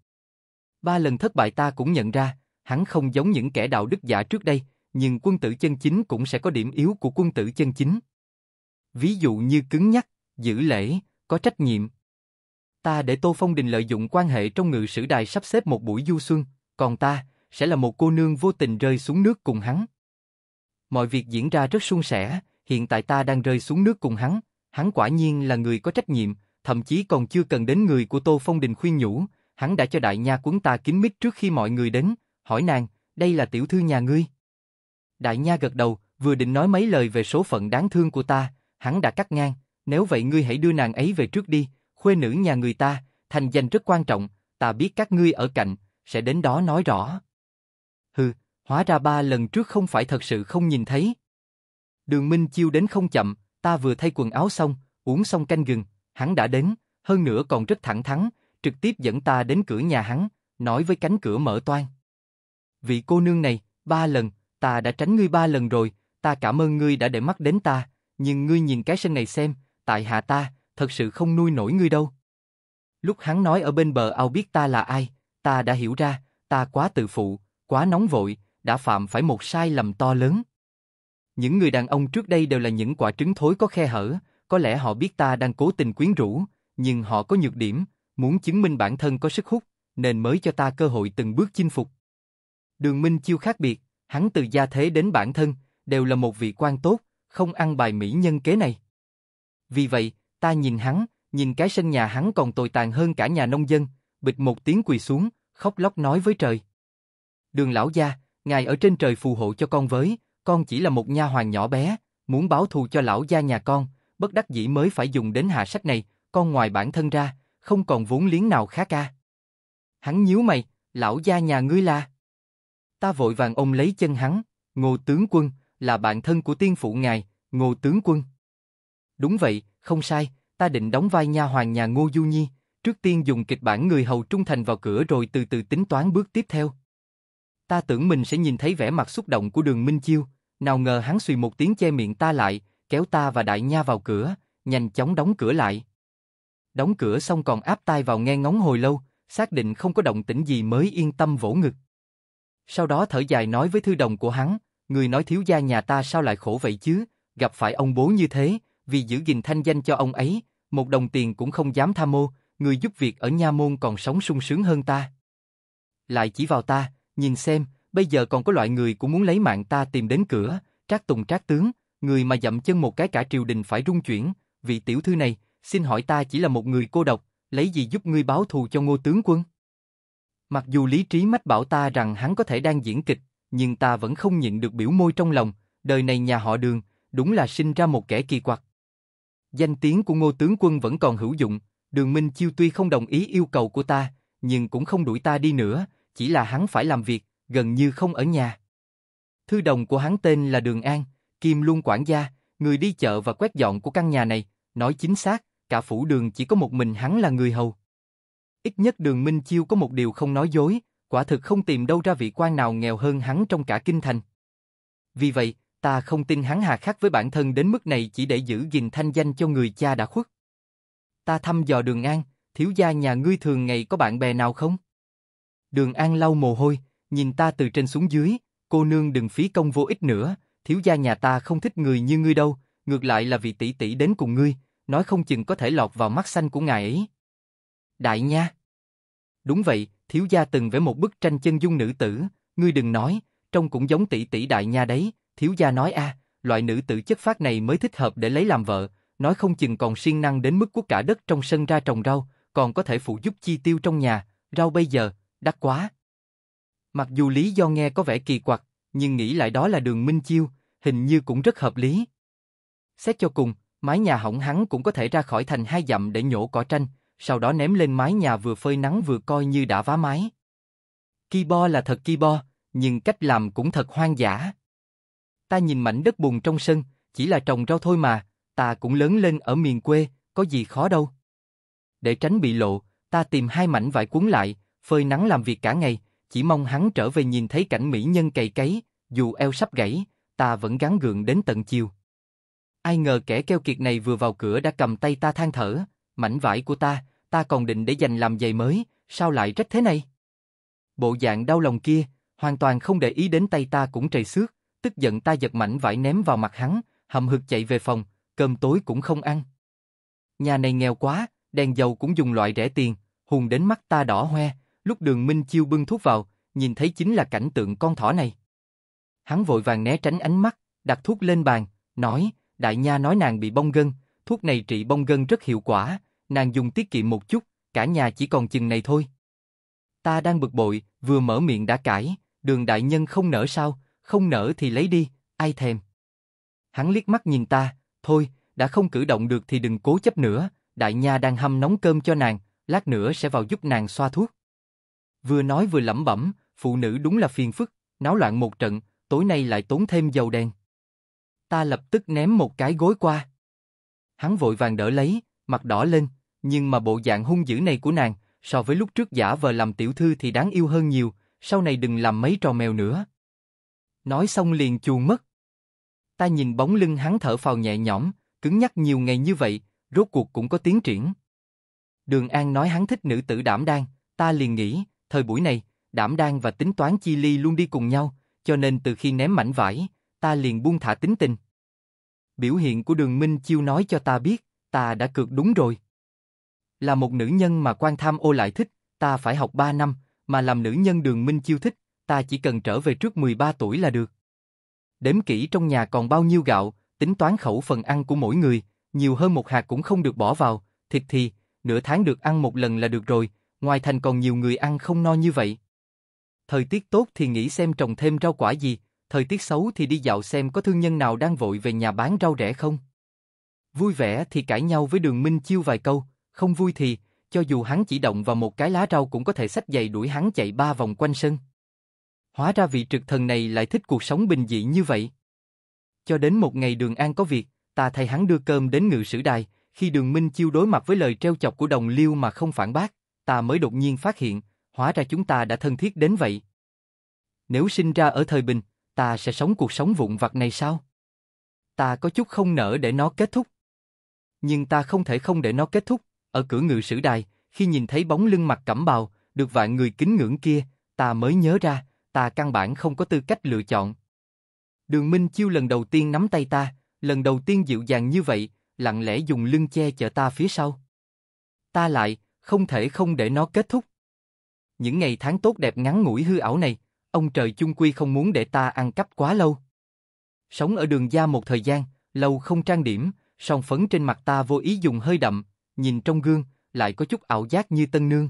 Ba lần thất bại ta cũng nhận ra, hắn không giống những kẻ đạo đức giả trước đây, nhưng quân tử chân chính cũng sẽ có điểm yếu của quân tử chân chính. Ví dụ như cứng nhắc, giữ lễ, có trách nhiệm, Ta để Tô Phong Đình lợi dụng quan hệ trong ngự sử đài sắp xếp một buổi du xuân, còn ta, sẽ là một cô nương vô tình rơi xuống nước cùng hắn. Mọi việc diễn ra rất suôn sẻ, hiện tại ta đang rơi xuống nước cùng hắn, hắn quả nhiên là người có trách nhiệm, thậm chí còn chưa cần đến người của Tô Phong Đình khuyên nhủ, hắn đã cho đại nha quấn ta kín mít trước khi mọi người đến, hỏi nàng, đây là tiểu thư nhà ngươi. Đại nha gật đầu, vừa định nói mấy lời về số phận đáng thương của ta, hắn đã cắt ngang, nếu vậy ngươi hãy đưa nàng ấy về trước đi, khuê nữ nhà người ta, thành danh rất quan trọng, ta biết các ngươi ở cạnh, sẽ đến đó nói rõ. Hừ, hóa ra ba lần trước không phải thật sự không nhìn thấy. Đường Minh Chiêu đến không chậm, ta vừa thay quần áo xong, uống xong canh gừng, hắn đã đến, hơn nữa còn rất thẳng thắn, trực tiếp dẫn ta đến cửa nhà hắn, nói với cánh cửa mở toan. Vị cô nương này, ba lần, ta đã tránh ngươi ba lần rồi, ta cảm ơn ngươi đã để mắt đến ta, nhưng ngươi nhìn cái sân này xem, tại hạ ta, thật sự không nuôi nổi ngươi đâu. Lúc hắn nói ở bên bờ ao biết ta là ai, ta đã hiểu ra, ta quá tự phụ, quá nóng vội, đã phạm phải một sai lầm to lớn. Những người đàn ông trước đây đều là những quả trứng thối có khe hở, có lẽ họ biết ta đang cố tình quyến rũ, nhưng họ có nhược điểm, muốn chứng minh bản thân có sức hút, nên mới cho ta cơ hội từng bước chinh phục. Đường Minh Chiêu khác biệt, hắn từ gia thế đến bản thân, đều là một vị quan tốt, không ăn bài mỹ nhân kế này. Vì vậy, ta nhìn hắn, nhìn cái sân nhà hắn còn tồi tàn hơn cả nhà nông dân, bịch một tiếng quỳ xuống, khóc lóc nói với trời. Đường lão gia, ngài ở trên trời phù hộ cho con với, con chỉ là một nha hoàng nhỏ bé, muốn báo thù cho lão gia nhà con, bất đắc dĩ mới phải dùng đến hạ sách này, con ngoài bản thân ra, không còn vốn liếng nào khác ca. À. Hắn nhíu mày, lão gia nhà ngươi là... Ta vội vàng ôm lấy chân hắn, ngô tướng quân, là bạn thân của tiên phụ ngài, ngô tướng quân. Đúng vậy, không sai, ta định đóng vai nha hoàng nhà Ngô Du Nhi, trước tiên dùng kịch bản người hầu trung thành vào cửa rồi từ từ tính toán bước tiếp theo. Ta tưởng mình sẽ nhìn thấy vẻ mặt xúc động của đường Minh Chiêu, nào ngờ hắn xùy một tiếng che miệng ta lại, kéo ta và đại nha vào cửa, nhanh chóng đóng cửa lại. Đóng cửa xong còn áp tai vào nghe ngóng hồi lâu, xác định không có động tĩnh gì mới yên tâm vỗ ngực. Sau đó thở dài nói với thư đồng của hắn, người nói thiếu gia nhà ta sao lại khổ vậy chứ, gặp phải ông bố như thế, vì giữ gìn thanh danh cho ông ấy, một đồng tiền cũng không dám tham mô, người giúp việc ở nha môn còn sống sung sướng hơn ta. Lại chỉ vào ta, nhìn xem, bây giờ còn có loại người cũng muốn lấy mạng ta tìm đến cửa, trác tùng trác tướng, người mà dậm chân một cái cả triều đình phải rung chuyển, vị tiểu thư này, xin hỏi ta chỉ là một người cô độc, lấy gì giúp ngươi báo thù cho ngô tướng quân? Mặc dù lý trí mách bảo ta rằng hắn có thể đang diễn kịch, nhưng ta vẫn không nhịn được biểu môi trong lòng, đời này nhà họ đường, đúng là sinh ra một kẻ kỳ quặc. Danh tiếng của ngô tướng quân vẫn còn hữu dụng, đường Minh Chiêu tuy không đồng ý yêu cầu của ta, nhưng cũng không đuổi ta đi nữa, chỉ là hắn phải làm việc, gần như không ở nhà. Thư đồng của hắn tên là Đường An, Kim luôn quản gia, người đi chợ và quét dọn của căn nhà này, nói chính xác, cả phủ đường chỉ có một mình hắn là người hầu. Ít nhất đường Minh Chiêu có một điều không nói dối, quả thực không tìm đâu ra vị quan nào nghèo hơn hắn trong cả kinh thành. Vì vậy, ta không tin hắn hà khắc với bản thân đến mức này chỉ để giữ gìn thanh danh cho người cha đã khuất. Ta thăm dò đường an, thiếu gia nhà ngươi thường ngày có bạn bè nào không? Đường an lau mồ hôi, nhìn ta từ trên xuống dưới, cô nương đừng phí công vô ích nữa, thiếu gia nhà ta không thích người như ngươi đâu, ngược lại là vì tỷ tỷ đến cùng ngươi, nói không chừng có thể lọt vào mắt xanh của ngài ấy. Đại nha! Đúng vậy, thiếu gia từng vẽ một bức tranh chân dung nữ tử, ngươi đừng nói, trông cũng giống tỷ tỷ đại nha đấy, thiếu gia nói a, loại nữ tử chất phát này mới thích hợp để lấy làm vợ, nói không chừng còn siêng năng đến mức quốc cả đất trong sân ra trồng rau, còn có thể phụ giúp chi tiêu trong nhà, rau bây giờ, đắt quá. Mặc dù lý do nghe có vẻ kỳ quặc, nhưng nghĩ lại đó là đường Minh Chiêu, hình như cũng rất hợp lý. Xét cho cùng, mái nhà hỏng hắn cũng có thể ra khỏi thành hai dặm để nhổ cỏ tranh, sau đó ném lên mái nhà vừa phơi nắng vừa coi như đã vá mái. Kibo là thật kibo, nhưng cách làm cũng thật hoang dã ta nhìn mảnh đất bùn trong sân, chỉ là trồng rau thôi mà, ta cũng lớn lên ở miền quê, có gì khó đâu. Để tránh bị lộ, ta tìm hai mảnh vải cuốn lại, phơi nắng làm việc cả ngày, chỉ mong hắn trở về nhìn thấy cảnh mỹ nhân cày cấy, dù eo sắp gãy, ta vẫn gắn gượng đến tận chiều. Ai ngờ kẻ keo kiệt này vừa vào cửa đã cầm tay ta than thở, mảnh vải của ta, ta còn định để dành làm giày mới, sao lại rách thế này? Bộ dạng đau lòng kia, hoàn toàn không để ý đến tay ta cũng trầy xước tức giận ta giật mảnh vải ném vào mặt hắn, hầm hực chạy về phòng, cơm tối cũng không ăn. Nhà này nghèo quá, đèn dầu cũng dùng loại rẻ tiền, hùng đến mắt ta đỏ hoe, lúc đường Minh Chiêu bưng thuốc vào, nhìn thấy chính là cảnh tượng con thỏ này. Hắn vội vàng né tránh ánh mắt, đặt thuốc lên bàn, nói, đại nha nói nàng bị bong gân, thuốc này trị bong gân rất hiệu quả, nàng dùng tiết kiệm một chút, cả nhà chỉ còn chừng này thôi. Ta đang bực bội, vừa mở miệng đã cãi, đường đại nhân không nở sao, không nở thì lấy đi, ai thèm. Hắn liếc mắt nhìn ta, thôi, đã không cử động được thì đừng cố chấp nữa, đại nha đang hâm nóng cơm cho nàng, lát nữa sẽ vào giúp nàng xoa thuốc. Vừa nói vừa lẩm bẩm, phụ nữ đúng là phiền phức, náo loạn một trận, tối nay lại tốn thêm dầu đèn. Ta lập tức ném một cái gối qua. Hắn vội vàng đỡ lấy, mặt đỏ lên, nhưng mà bộ dạng hung dữ này của nàng, so với lúc trước giả vờ làm tiểu thư thì đáng yêu hơn nhiều, sau này đừng làm mấy trò mèo nữa. Nói xong liền chuồn mất. Ta nhìn bóng lưng hắn thở phào nhẹ nhõm, cứng nhắc nhiều ngày như vậy, rốt cuộc cũng có tiến triển. Đường An nói hắn thích nữ tử đảm đang, ta liền nghĩ, thời buổi này, đảm đang và tính toán chi ly luôn đi cùng nhau, cho nên từ khi ném mảnh vải, ta liền buông thả tính tình. Biểu hiện của đường Minh Chiêu nói cho ta biết, ta đã cược đúng rồi. Là một nữ nhân mà quan tham ô lại thích, ta phải học 3 năm, mà làm nữ nhân đường Minh Chiêu thích, ta chỉ cần trở về trước 13 tuổi là được. Đếm kỹ trong nhà còn bao nhiêu gạo, tính toán khẩu phần ăn của mỗi người, nhiều hơn một hạt cũng không được bỏ vào, thịt thì, nửa tháng được ăn một lần là được rồi, ngoài thành còn nhiều người ăn không no như vậy. Thời tiết tốt thì nghĩ xem trồng thêm rau quả gì, thời tiết xấu thì đi dạo xem có thương nhân nào đang vội về nhà bán rau rẻ không. Vui vẻ thì cãi nhau với đường Minh Chiêu vài câu, không vui thì, cho dù hắn chỉ động vào một cái lá rau cũng có thể sách giày đuổi hắn chạy ba vòng quanh sân. Hóa ra vị trực thần này lại thích cuộc sống bình dị như vậy. Cho đến một ngày đường An có việc, ta thay hắn đưa cơm đến ngự sử đài, khi đường Minh Chiêu đối mặt với lời treo chọc của đồng liêu mà không phản bác, ta mới đột nhiên phát hiện, hóa ra chúng ta đã thân thiết đến vậy. Nếu sinh ra ở thời bình, ta sẽ sống cuộc sống vụn vặt này sao? Ta có chút không nỡ để nó kết thúc. Nhưng ta không thể không để nó kết thúc, ở cửa ngự sử đài, khi nhìn thấy bóng lưng mặt cẩm bào, được vạn người kính ngưỡng kia, ta mới nhớ ra, ta căn bản không có tư cách lựa chọn. Đường Minh Chiêu lần đầu tiên nắm tay ta, lần đầu tiên dịu dàng như vậy, lặng lẽ dùng lưng che chở ta phía sau. Ta lại, không thể không để nó kết thúc. Những ngày tháng tốt đẹp ngắn ngủi hư ảo này, ông trời chung quy không muốn để ta ăn cắp quá lâu. Sống ở đường gia một thời gian, lâu không trang điểm, song phấn trên mặt ta vô ý dùng hơi đậm, nhìn trong gương, lại có chút ảo giác như tân nương.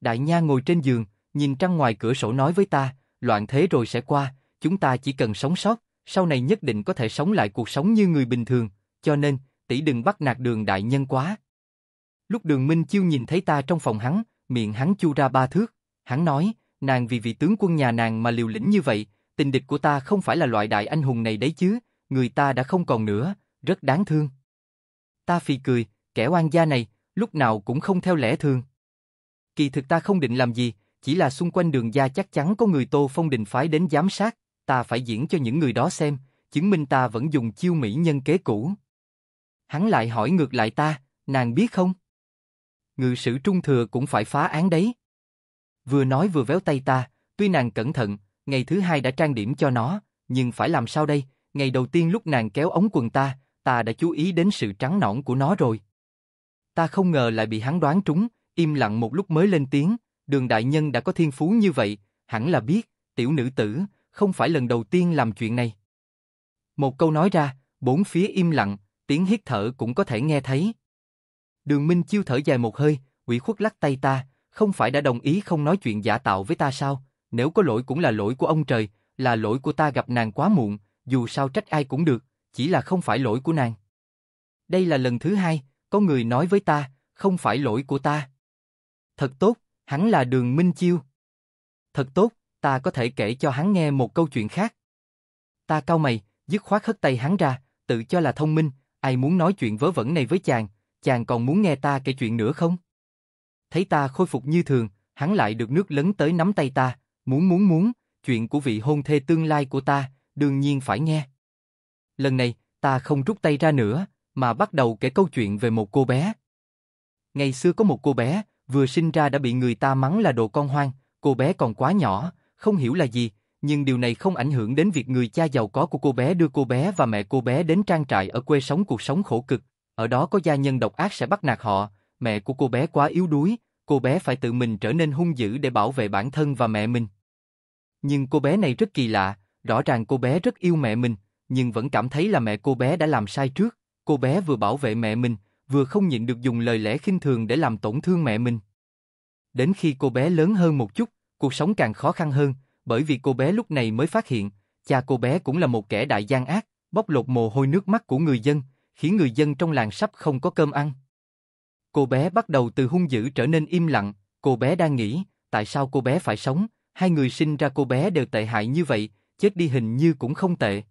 Đại nha ngồi trên giường, nhìn trăng ngoài cửa sổ nói với ta, loạn thế rồi sẽ qua, chúng ta chỉ cần sống sót, sau này nhất định có thể sống lại cuộc sống như người bình thường, cho nên, tỷ đừng bắt nạt đường đại nhân quá. Lúc đường Minh Chiêu nhìn thấy ta trong phòng hắn, miệng hắn chu ra ba thước, hắn nói, nàng vì vị tướng quân nhà nàng mà liều lĩnh như vậy, tình địch của ta không phải là loại đại anh hùng này đấy chứ, người ta đã không còn nữa, rất đáng thương. Ta phì cười, kẻ oan gia này, lúc nào cũng không theo lẽ thường. Kỳ thực ta không định làm gì, chỉ là xung quanh đường gia chắc chắn có người Tô Phong Đình phái đến giám sát, ta phải diễn cho những người đó xem, chứng minh ta vẫn dùng chiêu mỹ nhân kế cũ. Hắn lại hỏi ngược lại ta, nàng biết không? Ngự sử trung thừa cũng phải phá án đấy. Vừa nói vừa véo tay ta, tuy nàng cẩn thận, ngày thứ hai đã trang điểm cho nó, nhưng phải làm sao đây, ngày đầu tiên lúc nàng kéo ống quần ta, ta đã chú ý đến sự trắng nõn của nó rồi. Ta không ngờ lại bị hắn đoán trúng, im lặng một lúc mới lên tiếng, đường đại nhân đã có thiên phú như vậy, hẳn là biết, tiểu nữ tử, không phải lần đầu tiên làm chuyện này. Một câu nói ra, bốn phía im lặng, tiếng hít thở cũng có thể nghe thấy. Đường Minh Chiêu thở dài một hơi, quỷ khuất lắc tay ta, không phải đã đồng ý không nói chuyện giả tạo với ta sao, nếu có lỗi cũng là lỗi của ông trời, là lỗi của ta gặp nàng quá muộn, dù sao trách ai cũng được, chỉ là không phải lỗi của nàng. Đây là lần thứ hai, có người nói với ta, không phải lỗi của ta. Thật tốt, hắn là Đường Minh Chiêu. Thật tốt, ta có thể kể cho hắn nghe một câu chuyện khác. Ta cau mày, dứt khoát hất tay hắn ra, tự cho là thông minh, ai muốn nói chuyện vớ vẩn này với chàng, chàng còn muốn nghe ta kể chuyện nữa không? Thấy ta khôi phục như thường, hắn lại được nước lấn tới nắm tay ta, muốn muốn muốn, chuyện của vị hôn thê tương lai của ta, đương nhiên phải nghe. Lần này, ta không rút tay ra nữa, mà bắt đầu kể câu chuyện về một cô bé. Ngày xưa có một cô bé, vừa sinh ra đã bị người ta mắng là đồ con hoang, cô bé còn quá nhỏ, không hiểu là gì, nhưng điều này không ảnh hưởng đến việc người cha giàu có của cô bé đưa cô bé và mẹ cô bé đến trang trại ở quê sống cuộc sống khổ cực, ở đó có gia nhân độc ác sẽ bắt nạt họ, mẹ của cô bé quá yếu đuối, cô bé phải tự mình trở nên hung dữ để bảo vệ bản thân và mẹ mình. Nhưng cô bé này rất kỳ lạ, rõ ràng cô bé rất yêu mẹ mình, nhưng vẫn cảm thấy là mẹ cô bé đã làm sai trước, cô bé vừa bảo vệ mẹ mình, vừa không nhịn được dùng lời lẽ khinh thường để làm tổn thương mẹ mình. Đến khi cô bé lớn hơn một chút, cuộc sống càng khó khăn hơn, bởi vì cô bé lúc này mới phát hiện, cha cô bé cũng là một kẻ đại gian ác, bóc lột mồ hôi nước mắt của người dân, khiến người dân trong làng sắp không có cơm ăn. Cô bé bắt đầu từ hung dữ trở nên im lặng, cô bé đang nghĩ, tại sao cô bé phải sống, hai người sinh ra cô bé đều tệ hại như vậy, chết đi hình như cũng không tệ.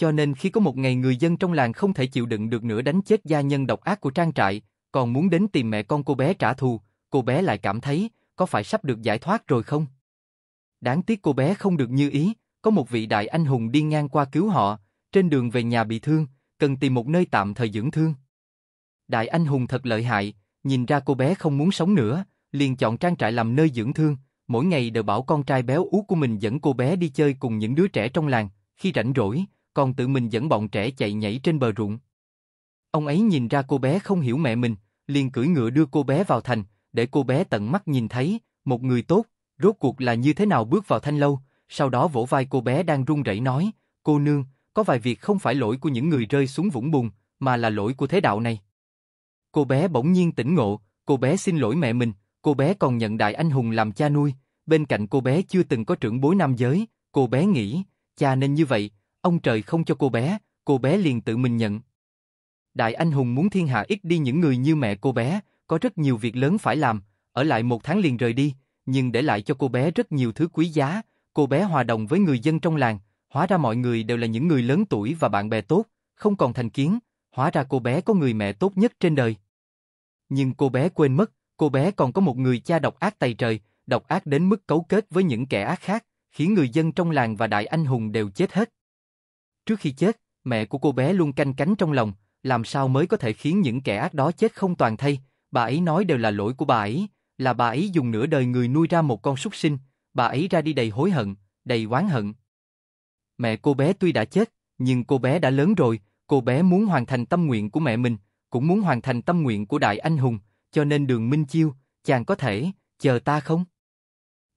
Cho nên khi có một ngày người dân trong làng không thể chịu đựng được nữa đánh chết gia nhân độc ác của trang trại, còn muốn đến tìm mẹ con cô bé trả thù, cô bé lại cảm thấy, có phải sắp được giải thoát rồi không? Đáng tiếc cô bé không được như ý, có một vị đại anh hùng đi ngang qua cứu họ, trên đường về nhà bị thương, cần tìm một nơi tạm thời dưỡng thương. Đại anh hùng thật lợi hại, nhìn ra cô bé không muốn sống nữa, liền chọn trang trại làm nơi dưỡng thương, mỗi ngày đều bảo con trai béo ú của mình dẫn cô bé đi chơi cùng những đứa trẻ trong làng, khi rảnh rỗi, còn tự mình dẫn bọn trẻ chạy nhảy trên bờ ruộng. Ông ấy nhìn ra cô bé không hiểu mẹ mình, liền cưỡi ngựa đưa cô bé vào thành, để cô bé tận mắt nhìn thấy, một người tốt, rốt cuộc là như thế nào bước vào thanh lâu, sau đó vỗ vai cô bé đang run rẩy nói, cô nương, có vài việc không phải lỗi của những người rơi xuống vũng bùn, mà là lỗi của thế đạo này. Cô bé bỗng nhiên tỉnh ngộ, cô bé xin lỗi mẹ mình, cô bé còn nhận đại anh hùng làm cha nuôi, bên cạnh cô bé chưa từng có trưởng bối nam giới, cô bé nghĩ, cha nên như vậy, Ông trời không cho cô bé, cô bé liền tự mình nhận. Đại anh hùng muốn thiên hạ ít đi những người như mẹ cô bé, có rất nhiều việc lớn phải làm, ở lại một tháng liền rời đi, nhưng để lại cho cô bé rất nhiều thứ quý giá, cô bé hòa đồng với người dân trong làng, hóa ra mọi người đều là những người lớn tuổi và bạn bè tốt, không còn thành kiến, hóa ra cô bé có người mẹ tốt nhất trên đời. Nhưng cô bé quên mất, cô bé còn có một người cha độc ác tày trời, độc ác đến mức cấu kết với những kẻ ác khác, khiến người dân trong làng và đại anh hùng đều chết hết. Trước khi chết, mẹ của cô bé luôn canh cánh trong lòng, làm sao mới có thể khiến những kẻ ác đó chết không toàn thây bà ấy nói đều là lỗi của bà ấy, là bà ấy dùng nửa đời người nuôi ra một con súc sinh, bà ấy ra đi đầy hối hận, đầy oán hận. Mẹ cô bé tuy đã chết, nhưng cô bé đã lớn rồi, cô bé muốn hoàn thành tâm nguyện của mẹ mình, cũng muốn hoàn thành tâm nguyện của đại anh hùng, cho nên đường Minh Chiêu, chàng có thể, chờ ta không?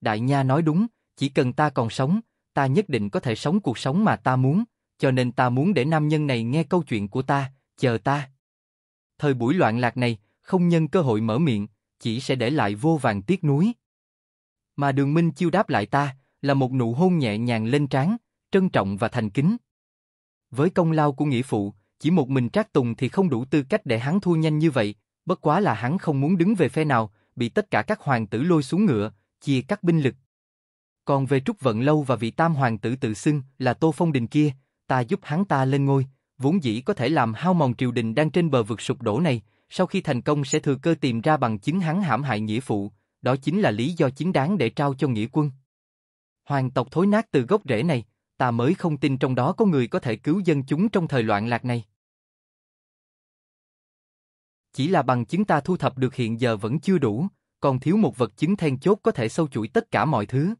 Đại Nha nói đúng, chỉ cần ta còn sống, ta nhất định có thể sống cuộc sống mà ta muốn, cho nên ta muốn để nam nhân này nghe câu chuyện của ta, chờ ta. Thời buổi loạn lạc này, không nhân cơ hội mở miệng, chỉ sẽ để lại vô vàng tiếc nuối. Mà Đường Minh chiêu đáp lại ta là một nụ hôn nhẹ nhàng lên trán, trân trọng và thành kính. Với công lao của nghĩa phụ, chỉ một mình Trác Tùng thì không đủ tư cách để hắn thua nhanh như vậy, bất quá là hắn không muốn đứng về phe nào, bị tất cả các hoàng tử lôi xuống ngựa, chia cắt binh lực. Còn về Trúc Vận Lâu và vị tam hoàng tử tự xưng là Tô Phong Đình kia, ta giúp hắn ta lên ngôi, vốn dĩ có thể làm hao mòn triều đình đang trên bờ vực sụp đổ này, sau khi thành công sẽ thừa cơ tìm ra bằng chứng hắn hãm hại nghĩa phụ, đó chính là lý do chính đáng để trao cho nghĩa quân. Hoàng tộc thối nát từ gốc rễ này, ta mới không tin trong đó có người có thể cứu dân chúng trong thời loạn lạc này. Chỉ là bằng chứng ta thu thập được hiện giờ vẫn chưa đủ, còn thiếu một vật chứng then chốt có thể sâu chuỗi tất cả mọi thứ.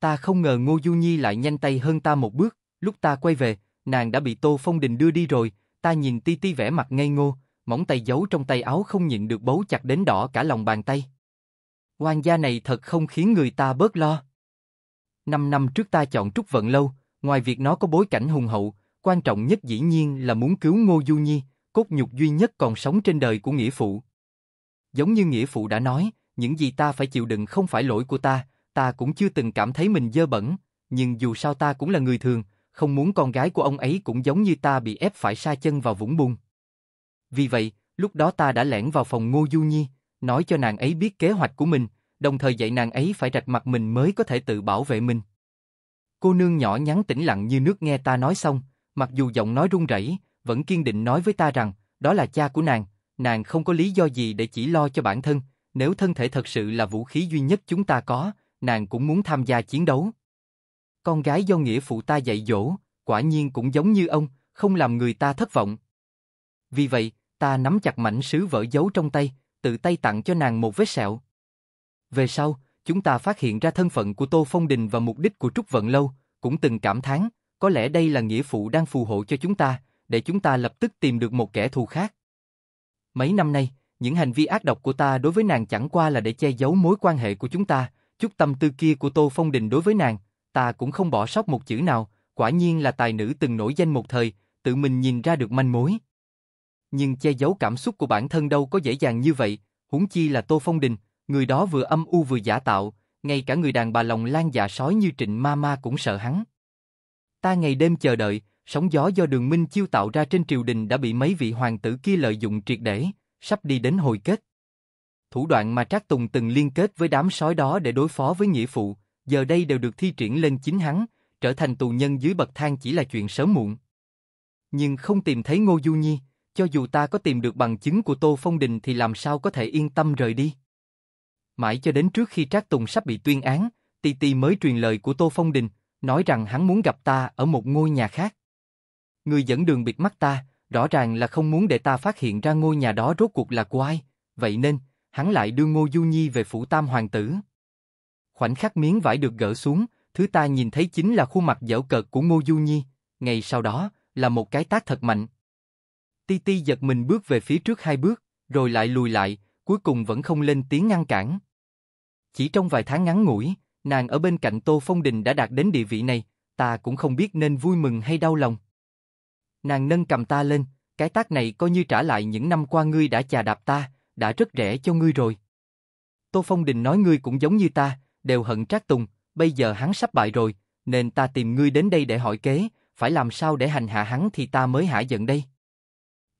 Ta không ngờ Ngô Du Nhi lại nhanh tay hơn ta một bước, Lúc ta quay về, nàng đã bị Tô Phong Đình đưa đi rồi, ta nhìn Ti Ti vẻ mặt ngây ngô, móng tay giấu trong tay áo không nhịn được bấu chặt đến đỏ cả lòng bàn tay. Quan gia này thật không khiến người ta bớt lo. Năm năm trước ta chọn Trúc Vận Lâu, ngoài việc nó có bối cảnh hùng hậu, quan trọng nhất dĩ nhiên là muốn cứu Ngô Du Nhi, cốt nhục duy nhất còn sống trên đời của Nghĩa Phụ. Giống như Nghĩa Phụ đã nói, những gì ta phải chịu đựng không phải lỗi của ta, ta cũng chưa từng cảm thấy mình dơ bẩn, nhưng dù sao ta cũng là người thường, không muốn con gái của ông ấy cũng giống như ta bị ép phải sa chân vào vũng bùn. Vì vậy, lúc đó ta đã lẻn vào phòng Ngô Du Nhi, nói cho nàng ấy biết kế hoạch của mình, đồng thời dạy nàng ấy phải rạch mặt mình mới có thể tự bảo vệ mình. Cô nương nhỏ nhắn tĩnh lặng như nước nghe ta nói xong, mặc dù giọng nói run rẩy, vẫn kiên định nói với ta rằng, đó là cha của nàng, nàng không có lý do gì để chỉ lo cho bản thân, nếu thân thể thật sự là vũ khí duy nhất chúng ta có, nàng cũng muốn tham gia chiến đấu. Con gái do nghĩa phụ ta dạy dỗ, quả nhiên cũng giống như ông, không làm người ta thất vọng. Vì vậy, ta nắm chặt mảnh sứ vỡ giấu trong tay, tự tay tặng cho nàng một vết sẹo. Về sau, chúng ta phát hiện ra thân phận của Tô Phong Đình và mục đích của Trúc Vận Lâu, cũng từng cảm thán, có lẽ đây là nghĩa phụ đang phù hộ cho chúng ta, để chúng ta lập tức tìm được một kẻ thù khác. Mấy năm nay, những hành vi ác độc của ta đối với nàng chẳng qua là để che giấu mối quan hệ của chúng ta, chút tâm tư kia của Tô Phong Đình đối với nàng, ta cũng không bỏ sót một chữ nào, quả nhiên là tài nữ từng nổi danh một thời, tự mình nhìn ra được manh mối. Nhưng che giấu cảm xúc của bản thân đâu có dễ dàng như vậy, huống chi là Tô Phong Đình, người đó vừa âm u vừa giả tạo, ngay cả người đàn bà lòng lan dạ sói như Trịnh Ma Ma cũng sợ hắn. Ta ngày đêm chờ đợi, sóng gió do đường Minh Chiêu tạo ra trên triều đình đã bị mấy vị hoàng tử kia lợi dụng triệt để, sắp đi đến hồi kết. Thủ đoạn mà Trác Tùng từng liên kết với đám sói đó để đối phó với nghĩa phụ, giờ đây đều được thi triển lên chính hắn, trở thành tù nhân dưới bậc thang chỉ là chuyện sớm muộn. Nhưng không tìm thấy Ngô Du Nhi, cho dù ta có tìm được bằng chứng của Tô Phong Đình thì làm sao có thể yên tâm rời đi. Mãi cho đến trước khi Trác Tùng sắp bị tuyên án, Tì Tì mới truyền lời của Tô Phong Đình, nói rằng hắn muốn gặp ta ở một ngôi nhà khác. Người dẫn đường bịt mắt ta, rõ ràng là không muốn để ta phát hiện ra ngôi nhà đó rốt cuộc là của ai, vậy nên, hắn lại đưa Ngô Du Nhi về phủ Tam Hoàng Tử. Khoảnh khắc miếng vải được gỡ xuống, thứ ta nhìn thấy chính là khuôn mặt dở cợt của Ngô Du Nhi, ngay sau đó là một cái tác thật mạnh. Ti Ti giật mình bước về phía trước hai bước, rồi lại lùi lại, cuối cùng vẫn không lên tiếng ngăn cản. Chỉ trong vài tháng ngắn ngủi, nàng ở bên cạnh Tô Phong Đình đã đạt đến địa vị này, ta cũng không biết nên vui mừng hay đau lòng. Nàng nâng cầm ta lên, cái tác này coi như trả lại những năm qua ngươi đã chà đạp ta, đã rất rẻ cho ngươi rồi. Tô Phong Đình nói ngươi cũng giống như ta, đều hận Trác Tùng, bây giờ hắn sắp bại rồi, nên ta tìm ngươi đến đây để hỏi kế, phải làm sao để hành hạ hắn thì ta mới hạ giận đây.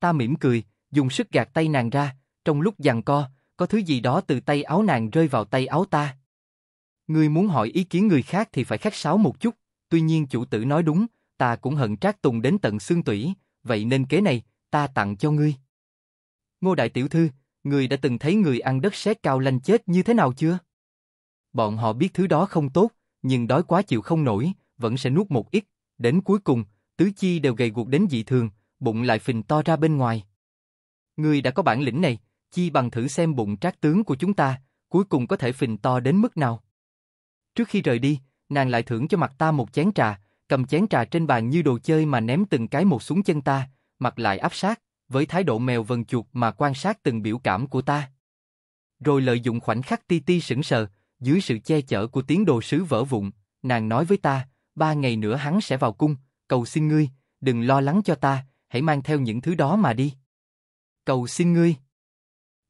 Ta mỉm cười, dùng sức gạt tay nàng ra, trong lúc giằng co, có thứ gì đó từ tay áo nàng rơi vào tay áo ta. Ngươi muốn hỏi ý kiến người khác thì phải khách sáo một chút, tuy nhiên chủ tử nói đúng, ta cũng hận Trác Tùng đến tận xương tủy, vậy nên kế này, ta tặng cho ngươi. Ngô Đại Tiểu Thư, ngươi đã từng thấy người ăn đất sét cao lanh chết như thế nào chưa? Bọn họ biết thứ đó không tốt, nhưng đói quá chịu không nổi, vẫn sẽ nuốt một ít. Đến cuối cùng, tứ chi đều gầy guộc đến dị thường, bụng lại phình to ra bên ngoài. người đã có bản lĩnh này, chi bằng thử xem bụng trác tướng của chúng ta, cuối cùng có thể phình to đến mức nào. Trước khi rời đi, nàng lại thưởng cho mặt ta một chén trà, cầm chén trà trên bàn như đồ chơi mà ném từng cái một xuống chân ta, mặt lại áp sát, với thái độ mèo vần chuột mà quan sát từng biểu cảm của ta. Rồi lợi dụng khoảnh khắc ti ti sững sờ, dưới sự che chở của tiếng đồ sứ vỡ vụn, nàng nói với ta, ba ngày nữa hắn sẽ vào cung, cầu xin ngươi, đừng lo lắng cho ta, hãy mang theo những thứ đó mà đi. Cầu xin ngươi.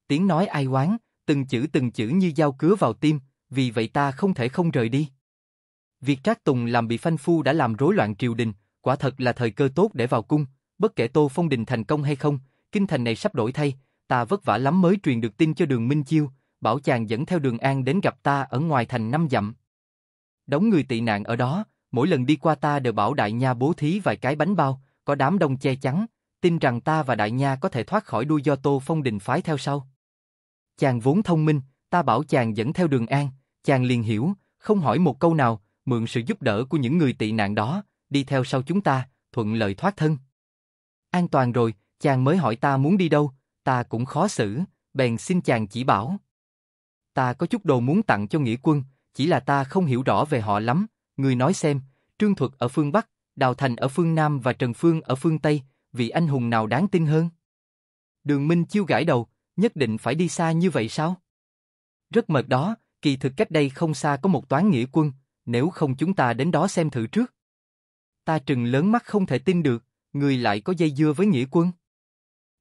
Tiếng nói ai oán, từng chữ từng chữ như dao cứa vào tim, vì vậy ta không thể không rời đi. Việc Trác Tùng làm bị phanh phu đã làm rối loạn triều đình, quả thật là thời cơ tốt để vào cung, bất kể Tô Phong Đình thành công hay không, kinh thành này sắp đổi thay, ta vất vả lắm mới truyền được tin cho đường Minh Chiêu, bảo chàng dẫn theo đường an đến gặp ta ở ngoài thành năm dặm. đóng người tị nạn ở đó, mỗi lần đi qua ta đều bảo đại nha bố thí vài cái bánh bao, có đám đông che chắn, tin rằng ta và đại nha có thể thoát khỏi đuôi do Tô Phong Đình phái theo sau. Chàng vốn thông minh, ta bảo chàng dẫn theo đường an, chàng liền hiểu, không hỏi một câu nào, mượn sự giúp đỡ của những người tị nạn đó, đi theo sau chúng ta, thuận lợi thoát thân. An toàn rồi, chàng mới hỏi ta muốn đi đâu, ta cũng khó xử, bèn xin chàng chỉ bảo ta có chút đồ muốn tặng cho nghĩa quân, chỉ là ta không hiểu rõ về họ lắm, người nói xem, Trương Thuật ở phương Bắc, Đào Thành ở phương Nam và Trần Phương ở phương Tây, vị anh hùng nào đáng tin hơn? Đường Minh chiêu gãi đầu, nhất định phải đi xa như vậy sao? Rất mệt đó, kỳ thực cách đây không xa có một toán nghĩa quân, nếu không chúng ta đến đó xem thử trước. Ta trừng lớn mắt không thể tin được, người lại có dây dưa với nghĩa quân.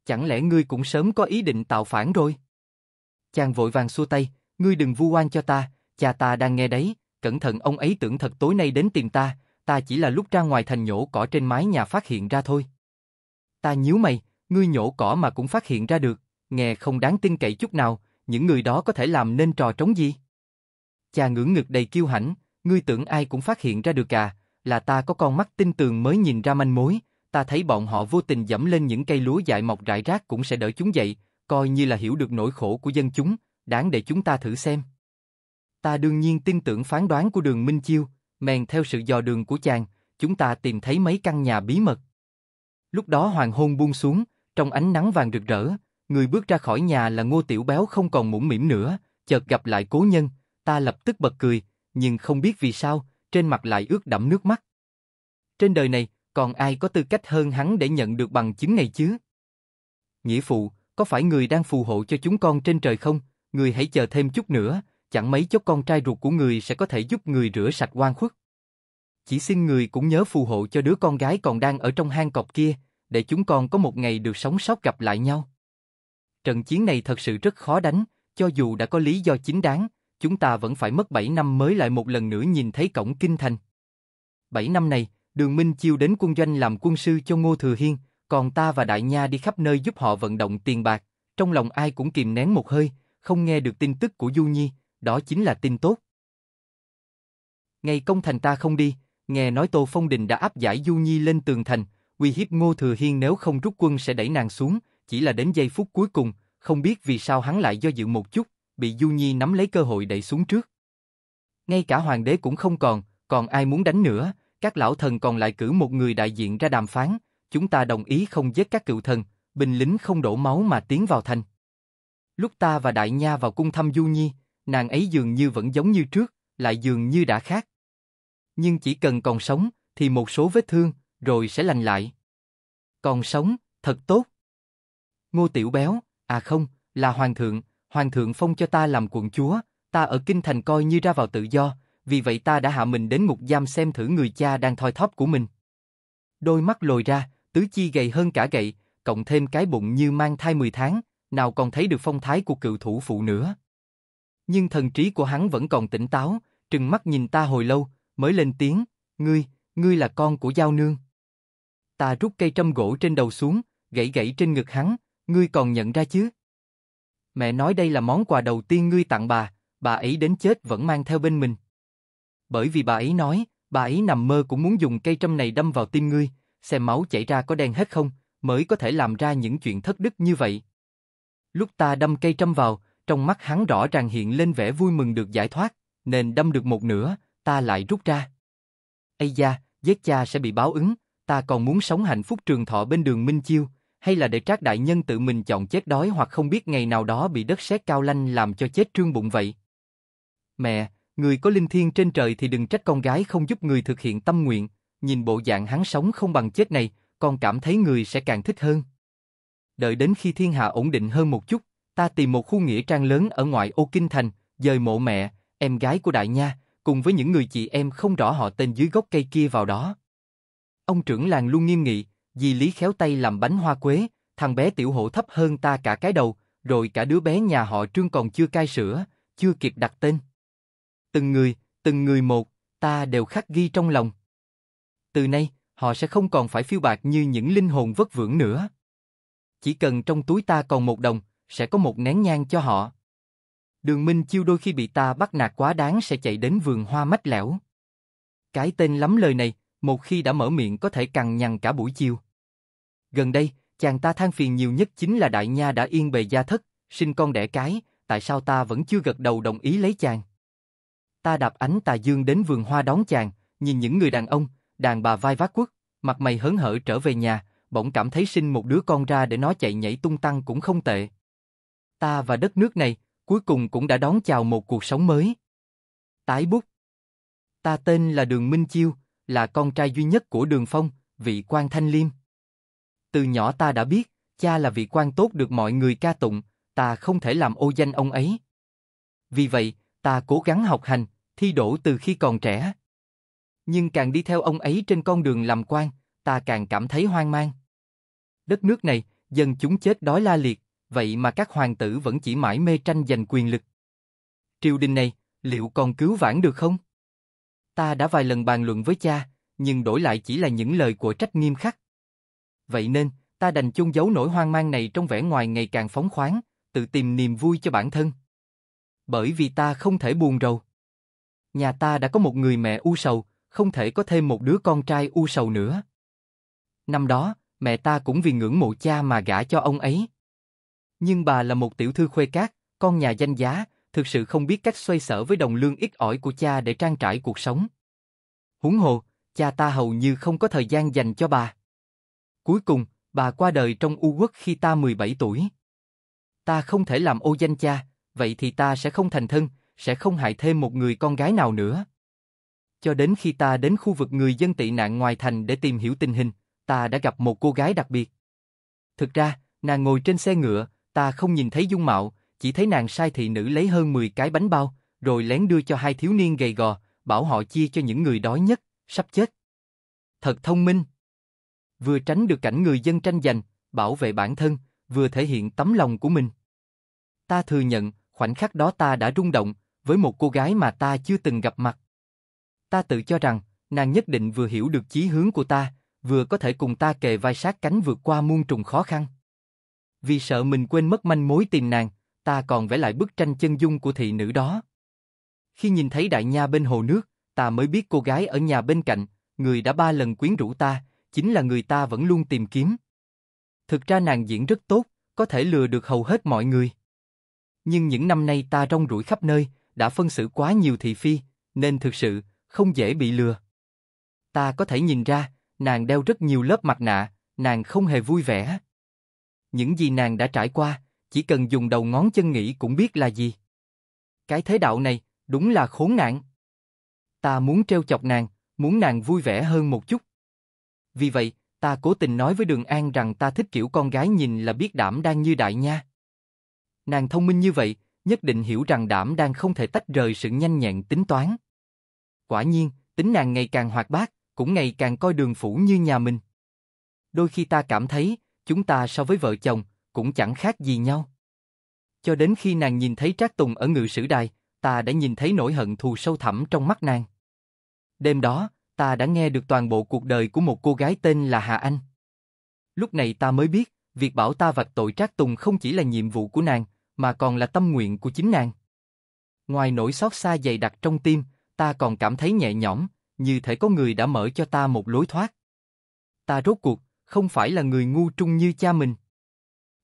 Chẳng lẽ ngươi cũng sớm có ý định tạo phản rồi? Chàng vội vàng xua tay, Ngươi đừng vu oan cho ta, cha ta đang nghe đấy, cẩn thận ông ấy tưởng thật tối nay đến tìm ta, ta chỉ là lúc ra ngoài thành nhổ cỏ trên mái nhà phát hiện ra thôi. Ta nhíu mày, ngươi nhổ cỏ mà cũng phát hiện ra được, nghe không đáng tin cậy chút nào, những người đó có thể làm nên trò trống gì? Cha ngưỡng ngực đầy kiêu hãnh, ngươi tưởng ai cũng phát hiện ra được à, là ta có con mắt tinh tường mới nhìn ra manh mối, ta thấy bọn họ vô tình dẫm lên những cây lúa dại mọc rải rác cũng sẽ đỡ chúng dậy, coi như là hiểu được nỗi khổ của dân chúng, đáng để chúng ta thử xem. Ta đương nhiên tin tưởng phán đoán của đường Minh Chiêu, mèn theo sự dò đường của chàng, chúng ta tìm thấy mấy căn nhà bí mật. Lúc đó hoàng hôn buông xuống, trong ánh nắng vàng rực rỡ, người bước ra khỏi nhà là Ngô Tiểu Béo không còn mũm mỉm nữa, chợt gặp lại cố nhân, ta lập tức bật cười, nhưng không biết vì sao, trên mặt lại ướt đẫm nước mắt. Trên đời này, còn ai có tư cách hơn hắn để nhận được bằng chứng này chứ? Nghĩa phụ, có phải người đang phù hộ cho chúng con trên trời không? người hãy chờ thêm chút nữa, chẳng mấy chốc con trai ruột của người sẽ có thể giúp người rửa sạch oan khuất. Chỉ xin người cũng nhớ phù hộ cho đứa con gái còn đang ở trong hang cọp kia, để chúng con có một ngày được sống sót gặp lại nhau. Trận chiến này thật sự rất khó đánh, cho dù đã có lý do chính đáng, chúng ta vẫn phải mất 7 năm mới lại một lần nữa nhìn thấy cổng kinh thành. 7 năm này, Đường Minh Chiêu đến quân doanh làm quân sư cho Ngô Thừa Hiên, còn ta và Đại Nha đi khắp nơi giúp họ vận động tiền bạc, trong lòng ai cũng kìm nén một hơi, không nghe được tin tức của Du Nhi, đó chính là tin tốt. Ngày công thành ta không đi, nghe nói Tô Phong Đình đã áp giải Du Nhi lên tường thành, uy hiếp Ngô Thừa Hiên nếu không rút quân sẽ đẩy nàng xuống, chỉ là đến giây phút cuối cùng, không biết vì sao hắn lại do dự một chút, bị Du Nhi nắm lấy cơ hội đẩy xuống trước. Ngay cả hoàng đế cũng không còn, còn ai muốn đánh nữa, các lão thần còn lại cử một người đại diện ra đàm phán, chúng ta đồng ý không giết các cựu thần, binh lính không đổ máu mà tiến vào thành. Lúc ta và Đại Nha vào cung thăm Du Nhi, nàng ấy dường như vẫn giống như trước, lại dường như đã khác. Nhưng chỉ cần còn sống, thì một số vết thương, rồi sẽ lành lại. Còn sống, thật tốt. Ngô Tiểu Béo, à không, là Hoàng thượng, Hoàng thượng phong cho ta làm quận chúa, ta ở Kinh Thành coi như ra vào tự do, vì vậy ta đã hạ mình đến ngục giam xem thử người cha đang thoi thóp của mình. Đôi mắt lồi ra, tứ chi gầy hơn cả gậy, cộng thêm cái bụng như mang thai 10 tháng, nào còn thấy được phong thái của cựu thủ phụ nữa. Nhưng thần trí của hắn vẫn còn tỉnh táo, trừng mắt nhìn ta hồi lâu, mới lên tiếng, ngươi, ngươi là con của Giao Nương. Ta rút cây trâm gỗ trên đầu xuống, gãy gãy trên ngực hắn, ngươi còn nhận ra chứ? Mẹ nói đây là món quà đầu tiên ngươi tặng bà, bà ấy đến chết vẫn mang theo bên mình. Bởi vì bà ấy nói, bà ấy nằm mơ cũng muốn dùng cây trâm này đâm vào tim ngươi, xem máu chảy ra có đen hết không, mới có thể làm ra những chuyện thất đức như vậy. Lúc ta đâm cây trâm vào, trong mắt hắn rõ ràng hiện lên vẻ vui mừng được giải thoát, nên đâm được một nửa, ta lại rút ra. Ây da, giết cha sẽ bị báo ứng, ta còn muốn sống hạnh phúc trường thọ bên đường Minh Chiêu, hay là để trác đại nhân tự mình chọn chết đói hoặc không biết ngày nào đó bị đất sét cao lanh làm cho chết trương bụng vậy. Mẹ, người có linh thiêng trên trời thì đừng trách con gái không giúp người thực hiện tâm nguyện, nhìn bộ dạng hắn sống không bằng chết này, con cảm thấy người sẽ càng thích hơn đợi đến khi thiên hạ ổn định hơn một chút, ta tìm một khu nghĩa trang lớn ở ngoại ô kinh thành, dời mộ mẹ, em gái của đại nha, cùng với những người chị em không rõ họ tên dưới gốc cây kia vào đó. Ông trưởng làng luôn nghiêm nghị, vì Lý khéo tay làm bánh hoa quế, thằng bé tiểu hộ thấp hơn ta cả cái đầu, rồi cả đứa bé nhà họ trương còn chưa cai sữa, chưa kịp đặt tên. Từng người, từng người một, ta đều khắc ghi trong lòng. Từ nay, họ sẽ không còn phải phiêu bạc như những linh hồn vất vưởng nữa chỉ cần trong túi ta còn một đồng, sẽ có một nén nhang cho họ. Đường Minh Chiêu đôi khi bị ta bắt nạt quá đáng sẽ chạy đến vườn hoa mách lẻo. Cái tên lắm lời này, một khi đã mở miệng có thể cằn nhằn cả buổi chiều. Gần đây, chàng ta than phiền nhiều nhất chính là đại nha đã yên bề gia thất, sinh con đẻ cái, tại sao ta vẫn chưa gật đầu đồng ý lấy chàng. Ta đạp ánh tà dương đến vườn hoa đón chàng, nhìn những người đàn ông, đàn bà vai vác quất, mặt mày hớn hở trở về nhà, bỗng cảm thấy sinh một đứa con ra để nó chạy nhảy tung tăng cũng không tệ. Ta và đất nước này, cuối cùng cũng đã đón chào một cuộc sống mới. Tái bút Ta tên là Đường Minh Chiêu, là con trai duy nhất của Đường Phong, vị quan thanh liêm. Từ nhỏ ta đã biết, cha là vị quan tốt được mọi người ca tụng, ta không thể làm ô danh ông ấy. Vì vậy, ta cố gắng học hành, thi đỗ từ khi còn trẻ. Nhưng càng đi theo ông ấy trên con đường làm quan, ta càng cảm thấy hoang mang đất nước này, dân chúng chết đói la liệt, vậy mà các hoàng tử vẫn chỉ mãi mê tranh giành quyền lực. Triều đình này, liệu còn cứu vãn được không? Ta đã vài lần bàn luận với cha, nhưng đổi lại chỉ là những lời của trách nghiêm khắc. Vậy nên, ta đành chung giấu nỗi hoang mang này trong vẻ ngoài ngày càng phóng khoáng, tự tìm niềm vui cho bản thân. Bởi vì ta không thể buồn rầu. Nhà ta đã có một người mẹ u sầu, không thể có thêm một đứa con trai u sầu nữa. Năm đó, mẹ ta cũng vì ngưỡng mộ cha mà gả cho ông ấy. Nhưng bà là một tiểu thư khuê cát, con nhà danh giá, thực sự không biết cách xoay sở với đồng lương ít ỏi của cha để trang trải cuộc sống. Huống hồ, cha ta hầu như không có thời gian dành cho bà. Cuối cùng, bà qua đời trong U quốc khi ta 17 tuổi. Ta không thể làm ô danh cha, vậy thì ta sẽ không thành thân, sẽ không hại thêm một người con gái nào nữa. Cho đến khi ta đến khu vực người dân tị nạn ngoài thành để tìm hiểu tình hình, ta đã gặp một cô gái đặc biệt. Thực ra, nàng ngồi trên xe ngựa, ta không nhìn thấy dung mạo, chỉ thấy nàng sai thị nữ lấy hơn 10 cái bánh bao, rồi lén đưa cho hai thiếu niên gầy gò, bảo họ chia cho những người đói nhất, sắp chết. Thật thông minh. Vừa tránh được cảnh người dân tranh giành, bảo vệ bản thân, vừa thể hiện tấm lòng của mình. Ta thừa nhận, khoảnh khắc đó ta đã rung động, với một cô gái mà ta chưa từng gặp mặt. Ta tự cho rằng, nàng nhất định vừa hiểu được chí hướng của ta, vừa có thể cùng ta kề vai sát cánh vượt qua muôn trùng khó khăn. Vì sợ mình quên mất manh mối tìm nàng, ta còn vẽ lại bức tranh chân dung của thị nữ đó. Khi nhìn thấy đại nha bên hồ nước, ta mới biết cô gái ở nhà bên cạnh, người đã ba lần quyến rũ ta, chính là người ta vẫn luôn tìm kiếm. Thực ra nàng diễn rất tốt, có thể lừa được hầu hết mọi người. Nhưng những năm nay ta rong ruổi khắp nơi, đã phân xử quá nhiều thị phi, nên thực sự không dễ bị lừa. Ta có thể nhìn ra, nàng đeo rất nhiều lớp mặt nạ, nàng không hề vui vẻ. Những gì nàng đã trải qua, chỉ cần dùng đầu ngón chân nghĩ cũng biết là gì. Cái thế đạo này, đúng là khốn nạn. Ta muốn treo chọc nàng, muốn nàng vui vẻ hơn một chút. Vì vậy, ta cố tình nói với Đường An rằng ta thích kiểu con gái nhìn là biết đảm đang như đại nha. Nàng thông minh như vậy, nhất định hiểu rằng đảm đang không thể tách rời sự nhanh nhẹn tính toán. Quả nhiên, tính nàng ngày càng hoạt bát, cũng ngày càng coi đường phủ như nhà mình. Đôi khi ta cảm thấy, chúng ta so với vợ chồng, cũng chẳng khác gì nhau. Cho đến khi nàng nhìn thấy Trác Tùng ở ngự sử đài, ta đã nhìn thấy nỗi hận thù sâu thẳm trong mắt nàng. Đêm đó, ta đã nghe được toàn bộ cuộc đời của một cô gái tên là Hà Anh. Lúc này ta mới biết, việc bảo ta vạch tội Trác Tùng không chỉ là nhiệm vụ của nàng, mà còn là tâm nguyện của chính nàng. Ngoài nỗi xót xa dày đặc trong tim, ta còn cảm thấy nhẹ nhõm, như thể có người đã mở cho ta một lối thoát. Ta rốt cuộc, không phải là người ngu trung như cha mình.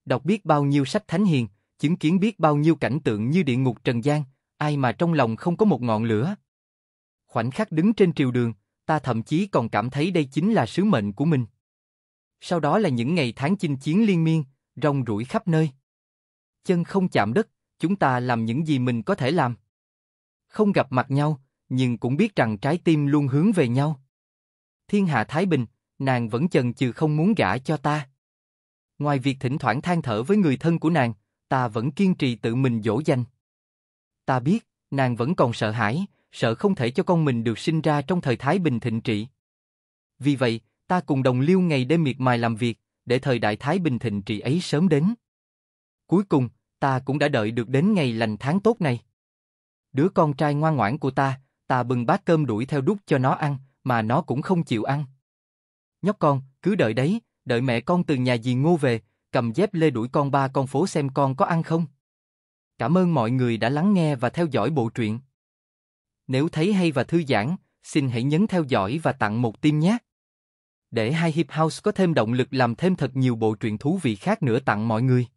Đọc biết bao nhiêu sách thánh hiền, chứng kiến biết bao nhiêu cảnh tượng như địa ngục trần gian, ai mà trong lòng không có một ngọn lửa. Khoảnh khắc đứng trên triều đường, ta thậm chí còn cảm thấy đây chính là sứ mệnh của mình. Sau đó là những ngày tháng chinh chiến liên miên, rong rủi khắp nơi. Chân không chạm đất, chúng ta làm những gì mình có thể làm. Không gặp mặt nhau, nhưng cũng biết rằng trái tim luôn hướng về nhau. Thiên hạ thái bình, nàng vẫn chần chừ không muốn gả cho ta. Ngoài việc thỉnh thoảng than thở với người thân của nàng, ta vẫn kiên trì tự mình dỗ dành. Ta biết, nàng vẫn còn sợ hãi, sợ không thể cho con mình được sinh ra trong thời thái bình thịnh trị. Vì vậy, ta cùng đồng liêu ngày đêm miệt mài làm việc, để thời đại thái bình thịnh trị ấy sớm đến. Cuối cùng, ta cũng đã đợi được đến ngày lành tháng tốt này. Đứa con trai ngoan ngoãn của ta, ta bưng bát cơm đuổi theo đút cho nó ăn, mà nó cũng không chịu ăn. Nhóc con, cứ đợi đấy, đợi mẹ con từ nhà dì ngô về, cầm dép lê đuổi con ba con phố xem con có ăn không. Cảm ơn mọi người đã lắng nghe và theo dõi bộ truyện. Nếu thấy hay và thư giãn, xin hãy nhấn theo dõi và tặng một tim nhé. Để Hai hip House có thêm động lực làm thêm thật nhiều bộ truyện thú vị khác nữa tặng mọi người.